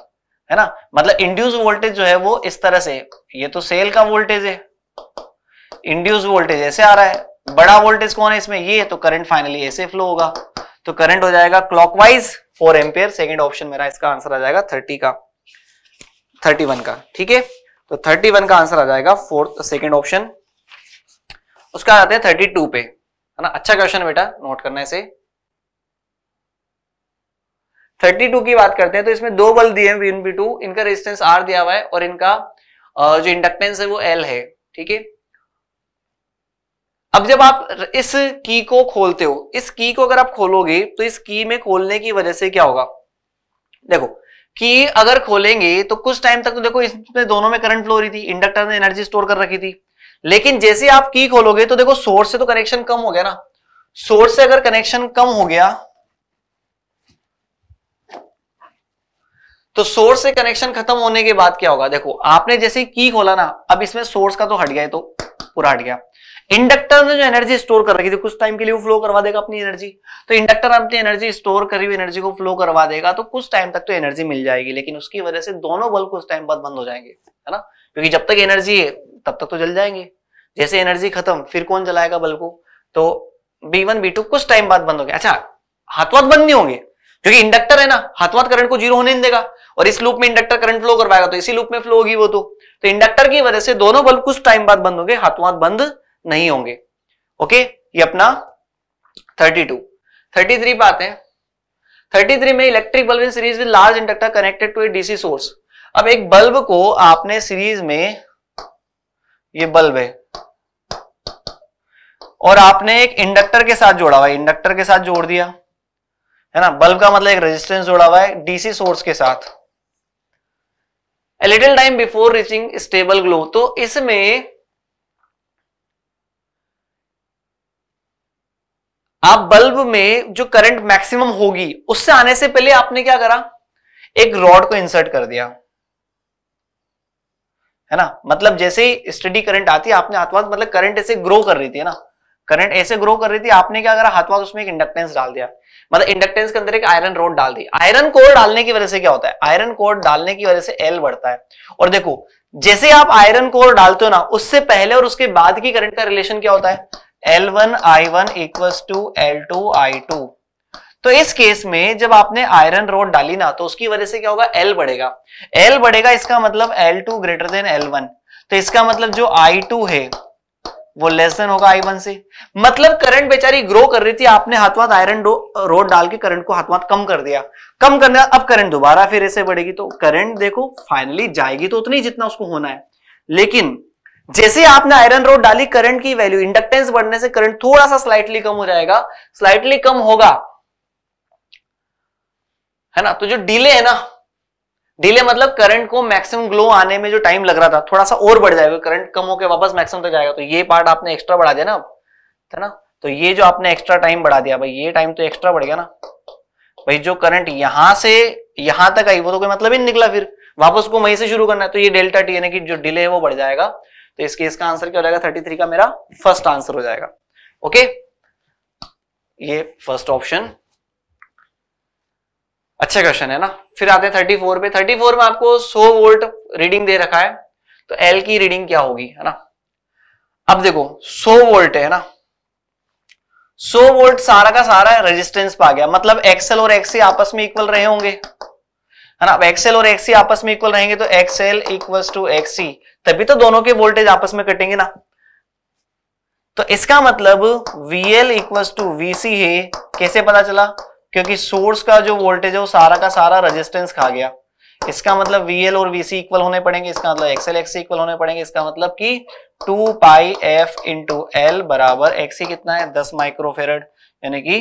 है ना मतलब इंड्यूस वोल्टेज जो है वो इस तरह से ये तो सेल का वोल्टेज है इंड्यूस वोल्टेज ऐसे आ रहा है बड़ा वोल्टेज कौन है इसमें ये तो करंट फाइनली ऐसे फ्लो होगा तो करंट हो जाएगा clockwise four ampere second option मेरा इसका आंसर आ जाएगा थर्टी का थर्टी वन का ठीक है तो 31 का आंसर आ जाएगा फोर्थ सेकंड ऑप्शन उसका आते हैं 32 पे है ना अच्छा क्वेश्चन बेटा नोट करने से 32 की बात करते हैं तो इसमें दो बल दिए हैं बी टू इनका रेजिस्टेंस आर दिया हुआ है और इनका जो इंडक्टेंस है वो एल है ठीक है अब जब आप इस की को खोलते हो इस की को अगर आप खोलोगे तो इस की में खोलने की वजह से क्या होगा देखो कि अगर खोलेंगे तो कुछ टाइम तक तो देखो इसमें दोनों में करंट फ्लो हो रही थी इंडक्टर ने एनर्जी स्टोर कर रखी थी लेकिन जैसे आप की खोलोगे तो देखो सोर्स से तो कनेक्शन कम हो गया ना सोर्स से अगर कनेक्शन कम हो गया तो सोर्स से कनेक्शन खत्म होने के बाद क्या होगा देखो आपने जैसे की खोला ना अब इसमें सोर्स का तो हट गया तो पूरा हट गया इंडक्टर ने जो एनर्जी स्टोर कर रखी थी कुछ टाइम के लिए वो फ्लो करवा देगा अपनी एनर्जी तो इंडक्टर अपनी एनर्जी स्टोर करी हुई एनर्जी को फ्लो करवा देगा तो कुछ टाइम तक तो एनर्जी मिल जाएगी लेकिन उसकी वजह से दोनों बल्ब कुछ टाइम बाद बंद हो जाएंगे है ना क्योंकि जब तक एनर्जी है तब तक तो जल जाएंगे जैसे एनर्जी खत्म फिर कौन जलाएगा बल्ब को तो बी वन बी टू कुछ टाइम बाद बंद हो गया अच्छा हाथवात बंद नहीं होंगे क्योंकि इंडक्टर है ना हाथवात करंट को जीरो होने नहीं देगा और इस लूप में इंडक्टर करंट फ्लो करवाएगा तो इसी लूप में फ्लो होगी वो तो, तो इंडक्टर की वजह से दोनों बल्ब कुछ टाइम बाद बंद होंगे हाथवात बंद नहीं होंगे ओके ये अपना 32 33 बात है 33 में electric bulb in series with large inductor connected to a DC source अब एक बल्ब को आपने सीरीज में ये बल्ब है और आपने एक इंडक्टर के साथ जोड़ा हुआ है इंडक्टर के साथ जोड़ दिया है ना बल्ब का मतलब एक रेजिस्टेंस जोड़ा हुआ है डीसी सोर्स के साथ a little time before reaching stable glow तो इसमें आप बल्ब में जो करंट मैक्सिमम होगी उससे आने से पहले आपने क्या करा एक रॉड को इंसर्ट कर दिया है ना मतलब जैसे ही स्टडी करंट आती है आपने हाथवास मतलब करंट ऐसे ग्रो कर रही थी ना करंट ऐसे ग्रो कर रही थी आपने क्या करा हाथवास उसमें एक इंडक्टेंस डाल दिया मतलब इंडक्टेंस के अंदर एक आयरन रोड डाल दी आयरन कोर डालने की वजह से क्या होता है आयरन कोर डालने की वजह से एल बढ़ता है और देखो जैसे आप आयरन कोर डालते हो ना उससे पहले और उसके बाद की करंट का रिलेशन क्या होता है L one I one equals to L two I two तो इस केस में जब आपने आयरन रोड डाली ना तो उसकी वजह से क्या होगा एल बढ़ेगा एल बढ़ेगा इसका मतलब L two greater than L one तो इसका मतलब जो आई टू है वो लेस देन होगा आई वन से मतलब करंट बेचारी ग्रो कर रही थी आपने हाथवात आयरन रोड डाल के करंट को हाथवात कम कर दिया कम करना अब करंट दोबारा फिर ऐसे बढ़ेगी तो करंट देखो फाइनली जाएगी तो उतनी जितना उसको होना है लेकिन जैसे आपने आयरन रोड डाली करंट की वैल्यू इंडक्टेंस बढ़ने से करंट थोड़ा सा स्लाइटली कम हो जाएगा स्लाइटली कम होगा है ना तो जो डिले है ना डिले मतलब करंट को मैक्सिमम ग्लो आने में जो टाइम लग रहा था थोड़ा सा और बढ़ जाएगा करंट कम होकर वापस मैक्सिमम तक जाएगा तो ये पार्ट आपने एक्स्ट्रा बढ़ा दिया ना है ना तो ये जो आपने एक्स्ट्रा टाइम बढ़ा दिया भाई ये टाइम तो एक्स्ट्रा बढ़ गया ना भाई जो करंट यहां से यहां तक आई वो तो कोई मतलब ही निकला फिर वापस को वहीं से शुरू करना है तो ये डेल्टा टी यानी कि जो डिले है वो बढ़ जाएगा तो इस केस का आंसर क्या हो जाएगा थर्टी थ्री का मेरा फर्स्ट आंसर हो जाएगा ओके ये फर्स्ट ऑप्शन अच्छा क्वेश्चन है ना फिर आते हैं थर्टी फोर पे थर्टी फोर में आपको सो वोल्ट रीडिंग दे रखा है तो एल की रीडिंग क्या होगी है ना अब देखो सो वोल्ट है ना सो वोल्ट सारा का सारा रेजिस्टेंस पा गया मतलब एक्सएल और एक्सी आपस में इक्वल रहे होंगे है ना अब एक्सएल और एक्सी आपस में इक्वल रहेंगे तो एक्सएल इक्वल टू एक्सी तभी तो दोनों के वोल्टेज आपस में कटेंगे ना तो इसका मतलब VL इक्वल टू VC है कैसे पता चला क्योंकि सोर्स का जो वोल्टेज है वो सारा का सारा रेजिस्टेंस खा गया इसका मतलब VL और VC इक्वल होने पड़ेंगे इसका मतलब XL XC इक्वल होने पड़ेंगे इसका मतलब कि 2 पाई F इंटू एल बराबर XC कितना है 10 माइक्रोफेरड यानी कि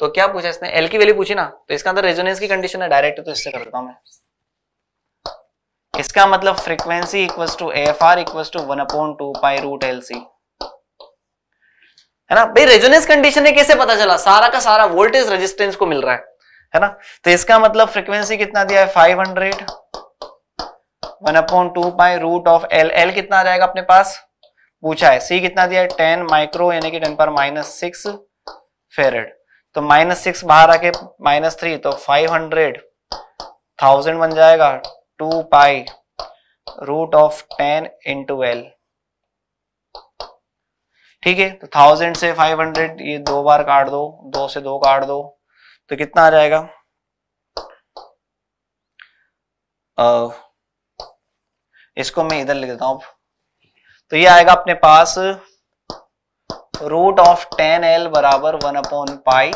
तो क्या पूछा इसने एल की वैल्यू पूछी ना तो इसका अंदर रेजोनेंस की कंडीशन है डायरेक्ट तो इससे कर देता हूं मैं इसका मतलब frequency equals to F R equal to one upon two pi root L C है ना भाई रेजोनेंस कंडीशन में कैसे पता चला सारा का सारा वोल्टेज रेजिस्टेंस को मिल रहा है है ना तो इसका मतलब फ्रीक्वेंसी कितना दिया है 500 hundred one upon two pi root of L L कितना आ जाएगा अपने पास पूछा है सी कितना दिया है 10 माइक्रो यानी कि 10 पर माइनस सिक्स फेरेड तो माइनस सिक्स बाहर आके माइनस थ्री तो फाइव हंड्रेड थाउजेंड बन जाएगा two pi root of ten into L ठीक है तो थाउजेंड से फाइव हंड्रेड ये दो बार काट दो दो से दो काट दो तो कितना आ जाएगा आ, इसको मैं इधर लिख देता हूं तो ये आएगा अपने पास रूट ऑफ टेन एल बराबर one upon pi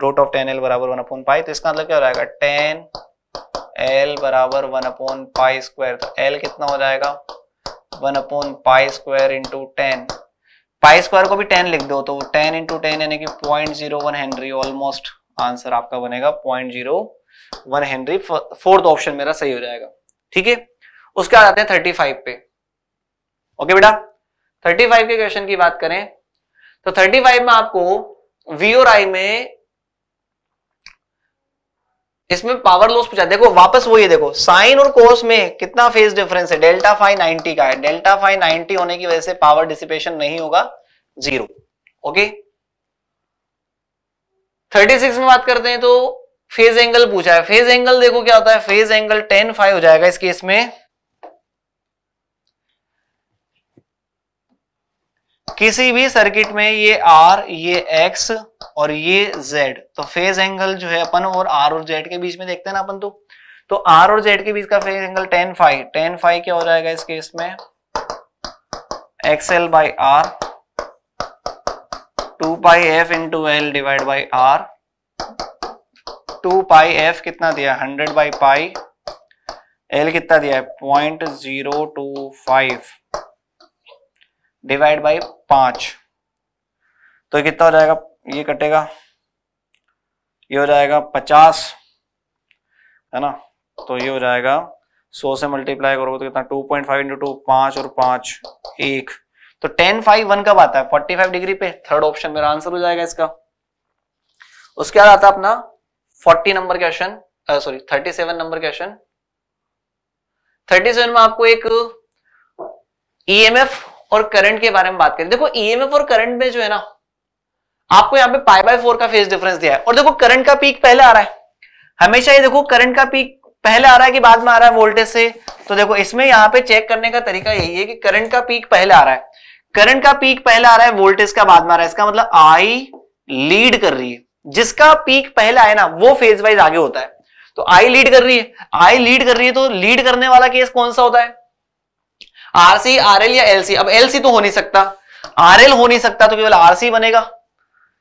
root of ten L बराबर वन अपॉन पाई तो इसका मतलब क्या हो जाएगा टेन एल बराबर वन अपॉन पाई स्क्वायर तो एल कितना हो जाएगा one upon pi square into ten pi square को भी टेन लिख दो तो टेन इंटू टेन यानी कि point zero one henry almost answer आपका बनेगा point zero one henry fourth option मेरा सही हो जाएगा ठीक है उसके बाद आते हैं थर्टी फाइव पे ओके बेटा थर्टी फाइव के क्वेश्चन की बात करें तो थर्टी फाइव में आपको वी और आई में इसमें पावर लॉस पूछा देखो वापस वो ये देखो साइन और कोस में कितना फेज डिफरेंस है डेल्टा फाइव नाइनटी का है डेल्टा फाइव नाइनटी होने की वजह से पावर डिसिपेशन नहीं होगा जीरो ओके 36 में बात करते हैं तो फेज एंगल पूछा है फेज एंगल देखो क्या होता है फेज एंगल टेन फाइव हो जाएगा इस केस में किसी भी सर्किट में ये आर ये एक्स और ये जेड तो फेज एंगल जो है अपन और आर और जेड के बीच में देखते हैं ना अपन तो तो आर और जेड के बीच का phase angle ten five ten five क्या हो जाएगा इस केस में X L by R two pi F into L divide by R two pi F कितना दिया हंड्रेड बाई पाई एल कितना दिया है point zero two five divide by पांच तो कितना हो जाएगा ये कटेगा ये हो जाएगा पचास है ना तो ये हो जाएगा सौ से मल्टीप्लाई करोगे तो कितना two point five into two पांच और पांच एक तो टेन फाइव वन कब आता है फोर्टी फाइव डिग्री पे थर्ड ऑप्शन मेरा आंसर हो जाएगा इसका उसके बाद आता अपना forty number question sorry thirty seven number question thirty seven में आपको एक ईएमएफ e और करंट के बारे में बात करें देखो ईएमएफ e और करंट में जो है ना आपको यहां पे पाई बाय फोर का फेज डिफरेंस दिया है और देखो करंट का पीक पहले आ रहा है हमेशा ये देखो करंट का पीक पहले आ रहा है कि बाद में आ रहा है वोल्टेज से तो देखो इसमें यहाँ पे चेक करने का तरीका यही है कि करंट का पीक पहले आ रहा है करंट का पीक पहले आ रहा है वोल्टेज का बाद में आ रहा है इसका मतलब आई लीड कर रही है जिसका पीक पहले आए ना वो फेज वाइज आगे होता है तो आई लीड कर रही है आई लीड कर रही है तो लीड करने वाला केस कौन सा होता है आरसी आरएल या एलसी अब एलसी तो हो नहीं सकता आरएल हो नहीं सकता तो केवल आरसी बनेगा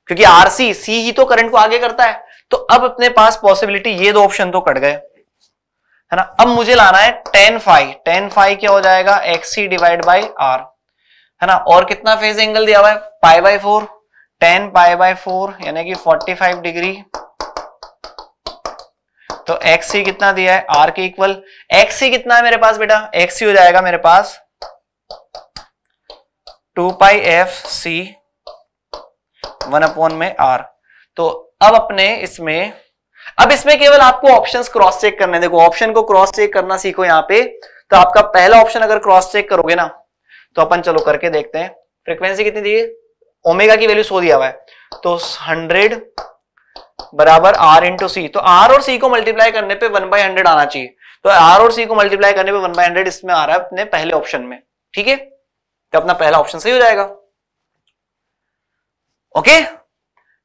क्योंकि आरसी सी ही तो करंट को आगे करता है तो अब अपने पास पॉसिबिलिटी ये दो ऑप्शन तो कट गए है ना अब मुझे लाना है टेन फाइव टेन फाइव क्या हो जाएगा एक्ससी डिवाइड बाई आर है ना और कितना फेज एंगल दिया हुआ है pi by four ten pi by four यानी कि फोर्टी फाइव डिग्री तो एक्ससी कितना दिया है आर के इक्वल एक्ससी कितना है मेरे पास बेटा एक्ससी हो जाएगा मेरे पास two pi F C one upon में आर तो अब अपने इसमें अब इसमें केवल आपको ऑप्शंस क्रॉस चेक करने देखो ऑप्शन को क्रॉस चेक करना सीखो यहां पे तो आपका पहला ऑप्शन अगर क्रॉस चेक करोगे ना तो अपन चलो करके देखते हैं फ्रीक्वेंसी कितनी दी ओमेगा की वैल्यू सो दिया हुआ है तो हंड्रेड बराबर आर इंटू सी तो आर और सी को मल्टीप्लाई करने पर वन बाई हंड्रेड आना चाहिए तो आर और सी को मल्टीप्लाई करने पर वन बाई हंड्रेड इसमें आ रहा है अपने पहले ऑप्शन में ठीक है तो अपना पहला ऑप्शन सही हो जाएगा ओके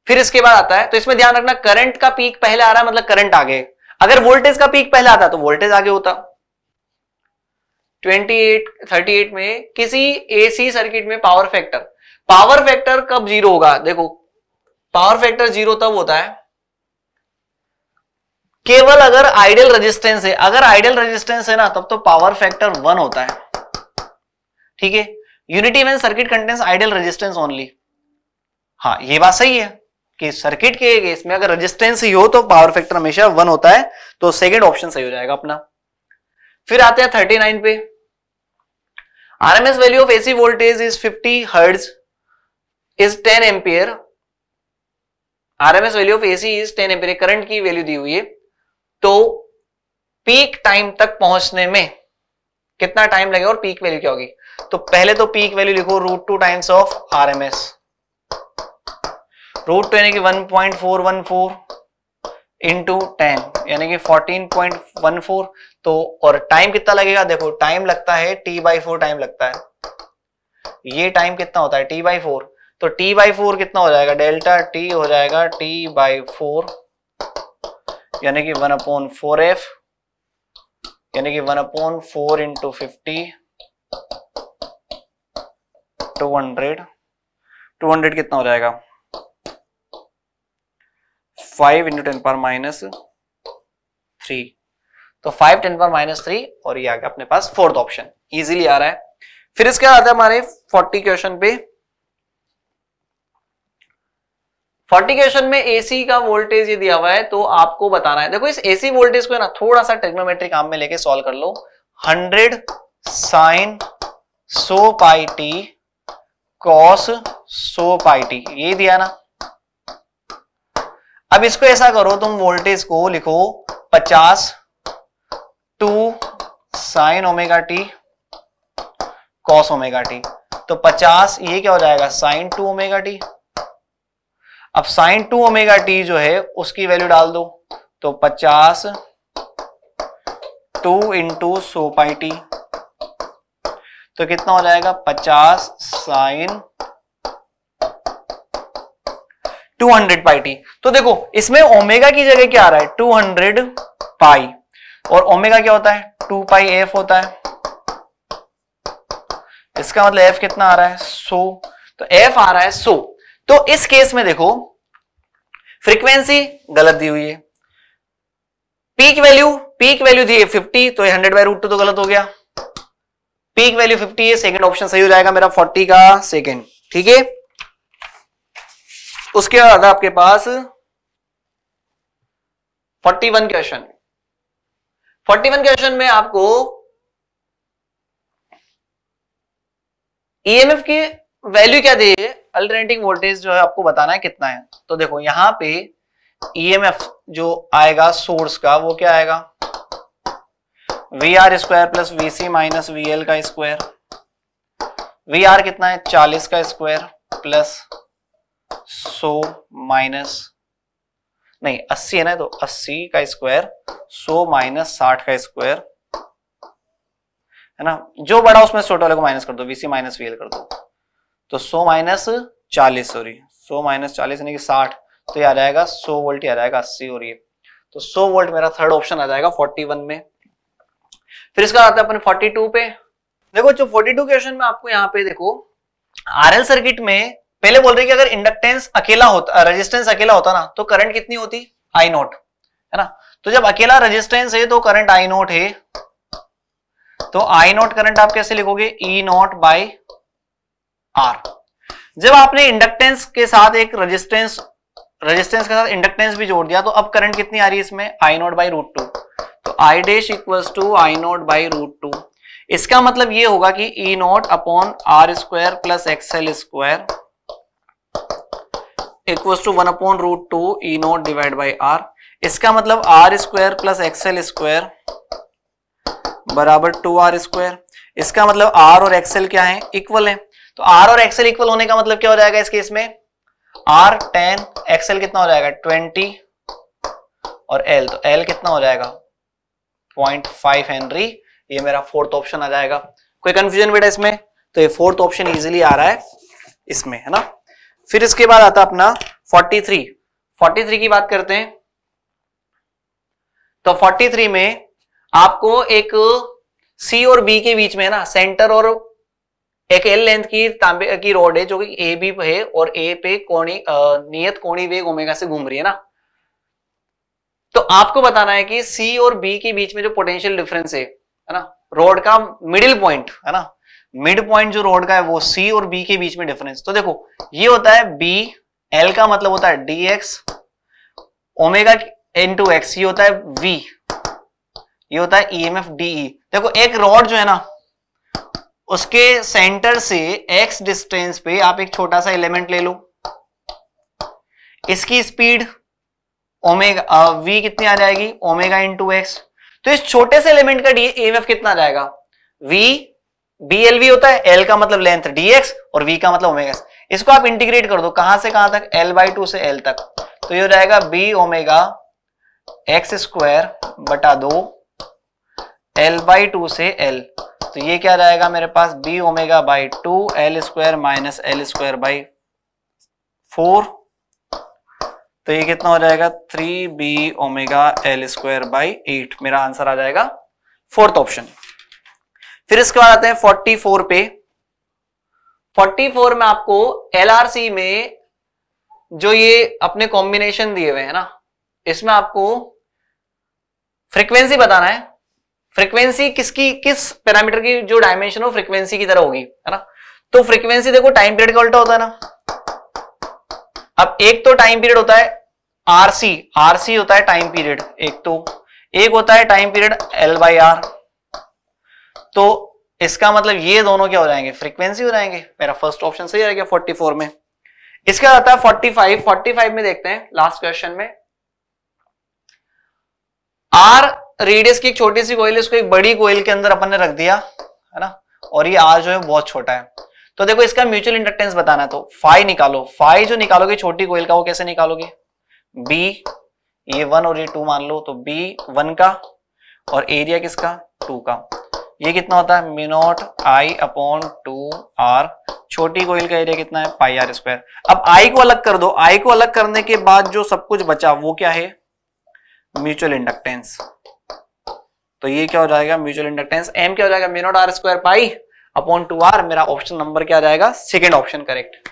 फिर इसके बाद आता है तो इसमें ध्यान रखना करंट का पीक पहले आ रहा है मतलब करंट आगे अगर वोल्टेज का पीक पहले आता तो वोल्टेज आगे होता 28 38 में किसी एसी सर्किट में पावर फैक्टर पावर फैक्टर कब जीरो होगा देखो पावर फैक्टर जीरो तब होता है केवल अगर आइडियल रेजिस्टेंस है अगर आइडियल रेजिस्टेंस है ना तब तो पावर फैक्टर वन होता है ठीक है यूनिटी में circuit contains ideal resistance only हाँ ये बात सही है कि सर्किट के केस में अगर रेजिस्टेंस ही हो तो पावर फैक्टर हमेशा वन होता है तो सेकेंड ऑप्शन सही हो जाएगा अपना फिर आते हैं थर्टी नाइन पे RMS value of AC voltage is fifty hertz is ten ampere RMS value of AC is ten ampere current की वैल्यू दी हुई है तो पीक टाइम तक पहुंचने में कितना टाइम लगेगा और पीक वैल्यू क्या होगी तो पहले तो पीक वैल्यू लिखो root two times of R M S root two यानी कि 1.414 इंटू टेन यानी कि 14.14 तो और टाइम कितना लगेगा देखो टाइम लगता है t बाई फोर टाइम लगता है ये टाइम कितना होता है टी बाई फोर तो टी बाई फोर कितना हो जाएगा डेल्टा टी हो जाएगा टी बाई फोर यानी कि वन अपॉन फोर एफ यानी कि one upon four into fifty two hundred two hundred कितना हो जाएगा फाइव इंटू टेन पर माइनस थ्री तो फाइव टेन पर माइनस थ्री और ये आ गया अपने पास फोर्थ ऑप्शन इजीली आ रहा है फिर इसके बाद हमारे फोर्टी क्वेश्चन पे फोर्टी क्वेश्चन में एसी का वोल्टेज ये दिया हुआ है तो आपको बताना है देखो इस एसी वोल्टेज को ना थोड़ा सा ट्रिग्नोमेट्री काम में लेके सॉल्व कर लो हंड्रेड साइन सो पाई टी कॉस सो पाई टी ये दिया ना अब इसको ऐसा करो तुम वोल्टेज को लिखो 50 two sine omega T cos omega T तो 50 ये क्या हो जाएगा साइन टू ओमेगा टी अब साइन टू ओमेगा टी जो है उसकी वैल्यू डाल दो तो 50 टू इंटू सो पाई टी तो कितना हो जाएगा पचास साइन 200 पाई टी तो देखो इसमें ओमेगा की जगह क्या आ रहा है 200 पाई और ओमेगा क्या होता है 2 पाई एफ होता है इसका मतलब एफ कितना आ रहा है 100 तो एफ आ रहा है 100 तो इस केस में देखो फ्रीक्वेंसी गलत दी हुई है पीक वैल्यू पीक वैल्यू दी है 50 तो ये 100 बाय रूट टू तो गलत हो गया पीक वैल्यू 50 है सेकंड ऑप्शन सही हो जाएगा मेरा 40 का सेकंड ठीक है उसके बाद आपके पास 41 क्वेश्चन 41 क्वेश्चन में आपको ईएमएफ e की वैल्यू क्या दी है अल्टरनेटिंग वोल्टेज जो है आपको बताना है कितना है तो देखो यहां पे ईएमएफ e जो आएगा सोर्स का वो क्या आएगा V R square plus V C minus V L का स्क्वायर वी आर कितना है चालीस का स्क्वायर प्लस सो माइनस नहीं अस्सी है ना तो अस्सी का स्क्वायर सो माइनस साठ का स्क्वायर है ना जो बड़ा उसमें छोटे वाले को माइनस कर दो वीसी माइनस वीएल कर दो तो सो माइनस चालीस सॉरी सो माइनस चालीस यानी कि साठ तो ये आ जाएगा सो वोल्ट आ जाएगा अस्सी और ये तो सो वोल्ट मेरा थर्ड ऑप्शन आ जाएगा फोर्टी वन में फिर इसका आता है अपन 42 पे देखो जो 42 क्वेश्चन में आपको यहाँ पे देखो आरएल सर्किट में पहले बोल रहे कि अगर इंडक्टेंस अकेला होता रेजिस्टेंस अकेला होता ना तो करंट कितनी होती आई नोट है ना तो जब अकेला रेजिस्टेंस है तो करंट आई नोट है तो आई नोट करंट आप कैसे लिखोगे ई नोट बाई आर जब आपने इंडक्टेंस के साथ एक रेजिस्टेंस रेजिस्टेंस के साथ इंडक्टेंस भी जोड़ दिया तो अब करंट कितनी आ रही है इसमें I naught by root two I dash equals to I naught by root two इसका मतलब ये होगा कि E naught upon R square plus XL square equals to one upon root two E naught divide by R इसका मतलब R square plus XL square बराबर two R square इसका मतलब आर और एक्सएल क्या है इक्वल है तो आर और एक्सएल इक्वल होने का मतलब क्या हो जाएगा इस केस में आर टेन एक्सएल कितना हो जाएगा ट्वेंटी और एल तो एल कितना हो जाएगा पॉइंट फाइव हेनरी ये मेरा फोर्थ ऑप्शन आ जाएगा कोई कंफ्यूजन बेटा इसमें तो ये फोर्थ ऑप्शन इजिली आ रहा है इसमें है ना फिर इसके बाद आता अपना 43 43 की बात करते हैं तो 43 में आपको एक सी और बी के बीच में है ना सेंटर और एक एल लेंथ की तांबे की रोड है जो कि ए बी पे है और ए पे कोणी नियत कोणी वेग ओमेगा से घूम रही है ना तो आपको बताना है कि सी और बी के बीच में जो पोटेंशियल डिफरेंस है है ना रोड का मिडिल पॉइंट है ना मिड पॉइंट जो रोड का है वो सी और बी के बीच में डिफरेंस तो देखो ये होता है बी एल का मतलब होता है D X omega N two X ये होता है वी ये होता है E M F D E देखो एक रॉड जो है ना उसके सेंटर से एक्स डिस्टेंस पे आप एक छोटा सा एलिमेंट ले लो इसकी स्पीड ओमेगा वी uh, कितनी आ जाएगी ओमेगा इन टू एक्स तो इस छोटे से एलिमेंट का डी एम कितना जाएगा वी बी एल वी होता है एल का मतलब लेंथ डीएक्स और वी का मतलब ओमेगा इसको आप इंटीग्रेट कर दो कहां से कहां तक एल बाई टू से एल तक तो ये हो जाएगा बी ओमेगा एक्स स्क्वायर बटा दो एल बाई टू से एल तो ये क्या जाएगा मेरे पास B omega by two L square minus L square by four तो ये कितना हो जाएगा three B omega L square by eight मेरा आंसर आ जाएगा फोर्थ ऑप्शन फिर इसके बाद आते हैं फोर्टी फोर पे फोर्टी फोर में आपको एल आर सी में जो ये अपने कॉम्बिनेशन दिए हुए हैं ना इसमें आपको फ्रीक्वेंसी बताना है फ्रीक्वेंसी किसकी किस पैरामीटर की जो डायमेंशन हो फ्रीक्वेंसी की तरह होगी है ना तो फ्रीक्वेंसी देखो टाइम पीरियड का उल्टा होता है ना अब एक तो टाइम पीरियड होता है आरसी आरसी होता है टाइम पीरियड एक तो एक होता है time period L by R तो इसका मतलब ये दोनों क्या हो जाएंगे फ्रीक्वेंसी हो जाएंगे मेरा फर्स्ट ऑप्शन सही रहेगा 44 में इसका आता है 45 45 में देखते हैं लास्ट क्वेश्चन में आर रेडियस की एक छोटी सी कोयल इसको एक बड़ी कोयल के अंदर अपन ने रख दिया है ना और ये आर जो है बहुत छोटा है तो देखो इसका म्यूचुअल इंडक्टेंस बताना है तो फाइव निकालो फाइव जो निकालोगे छोटी कोयल का वो कैसे निकालोगे बी ये वन और ये टू मान लो तो बी वन का और एरिया किसका टू का ये कितना होता है mu naught I upon two R छोटी कोयल का एरिया कितना है पाई आर स्क्वायर अब आई को अलग कर दो आई को अलग करने के बाद जो सब कुछ बचा वो क्या है म्यूचुअल इंडक्टेंस तो ये क्या हो जाएगा म्यूचुअल इंडक्टेंस एम क्या हो जाएगा mu naught R square pi upon two R मेरा ऑप्शन नंबर क्या आ जाएगा सेकेंड ऑप्शन करेक्ट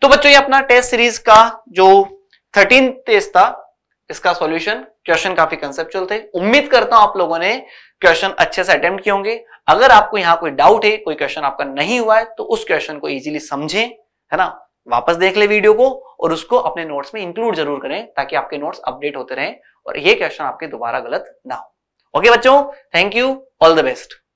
तो बच्चों ये अपना टेस्ट सीरीज का जो थर्टीन तेज था इसका सॉल्यूशन क्वेश्चन काफी कंसेप्चुअल थे उम्मीद करता हूं आप लोगों ने क्वेश्चन अच्छे से अटेम्प्ट किए होंगे अगर आपको यहाँ कोई डाउट है कोई क्वेश्चन आपका नहीं हुआ है तो उस क्वेश्चन को इजीली समझें है ना वापस देख ले वीडियो को और उसको अपने नोट्स में इंक्लूड जरूर करें ताकि आपके नोट्स अपडेट होते रहें और ये क्वेश्चन आपके दोबारा गलत ना हो ओके बच्चों thank you all the best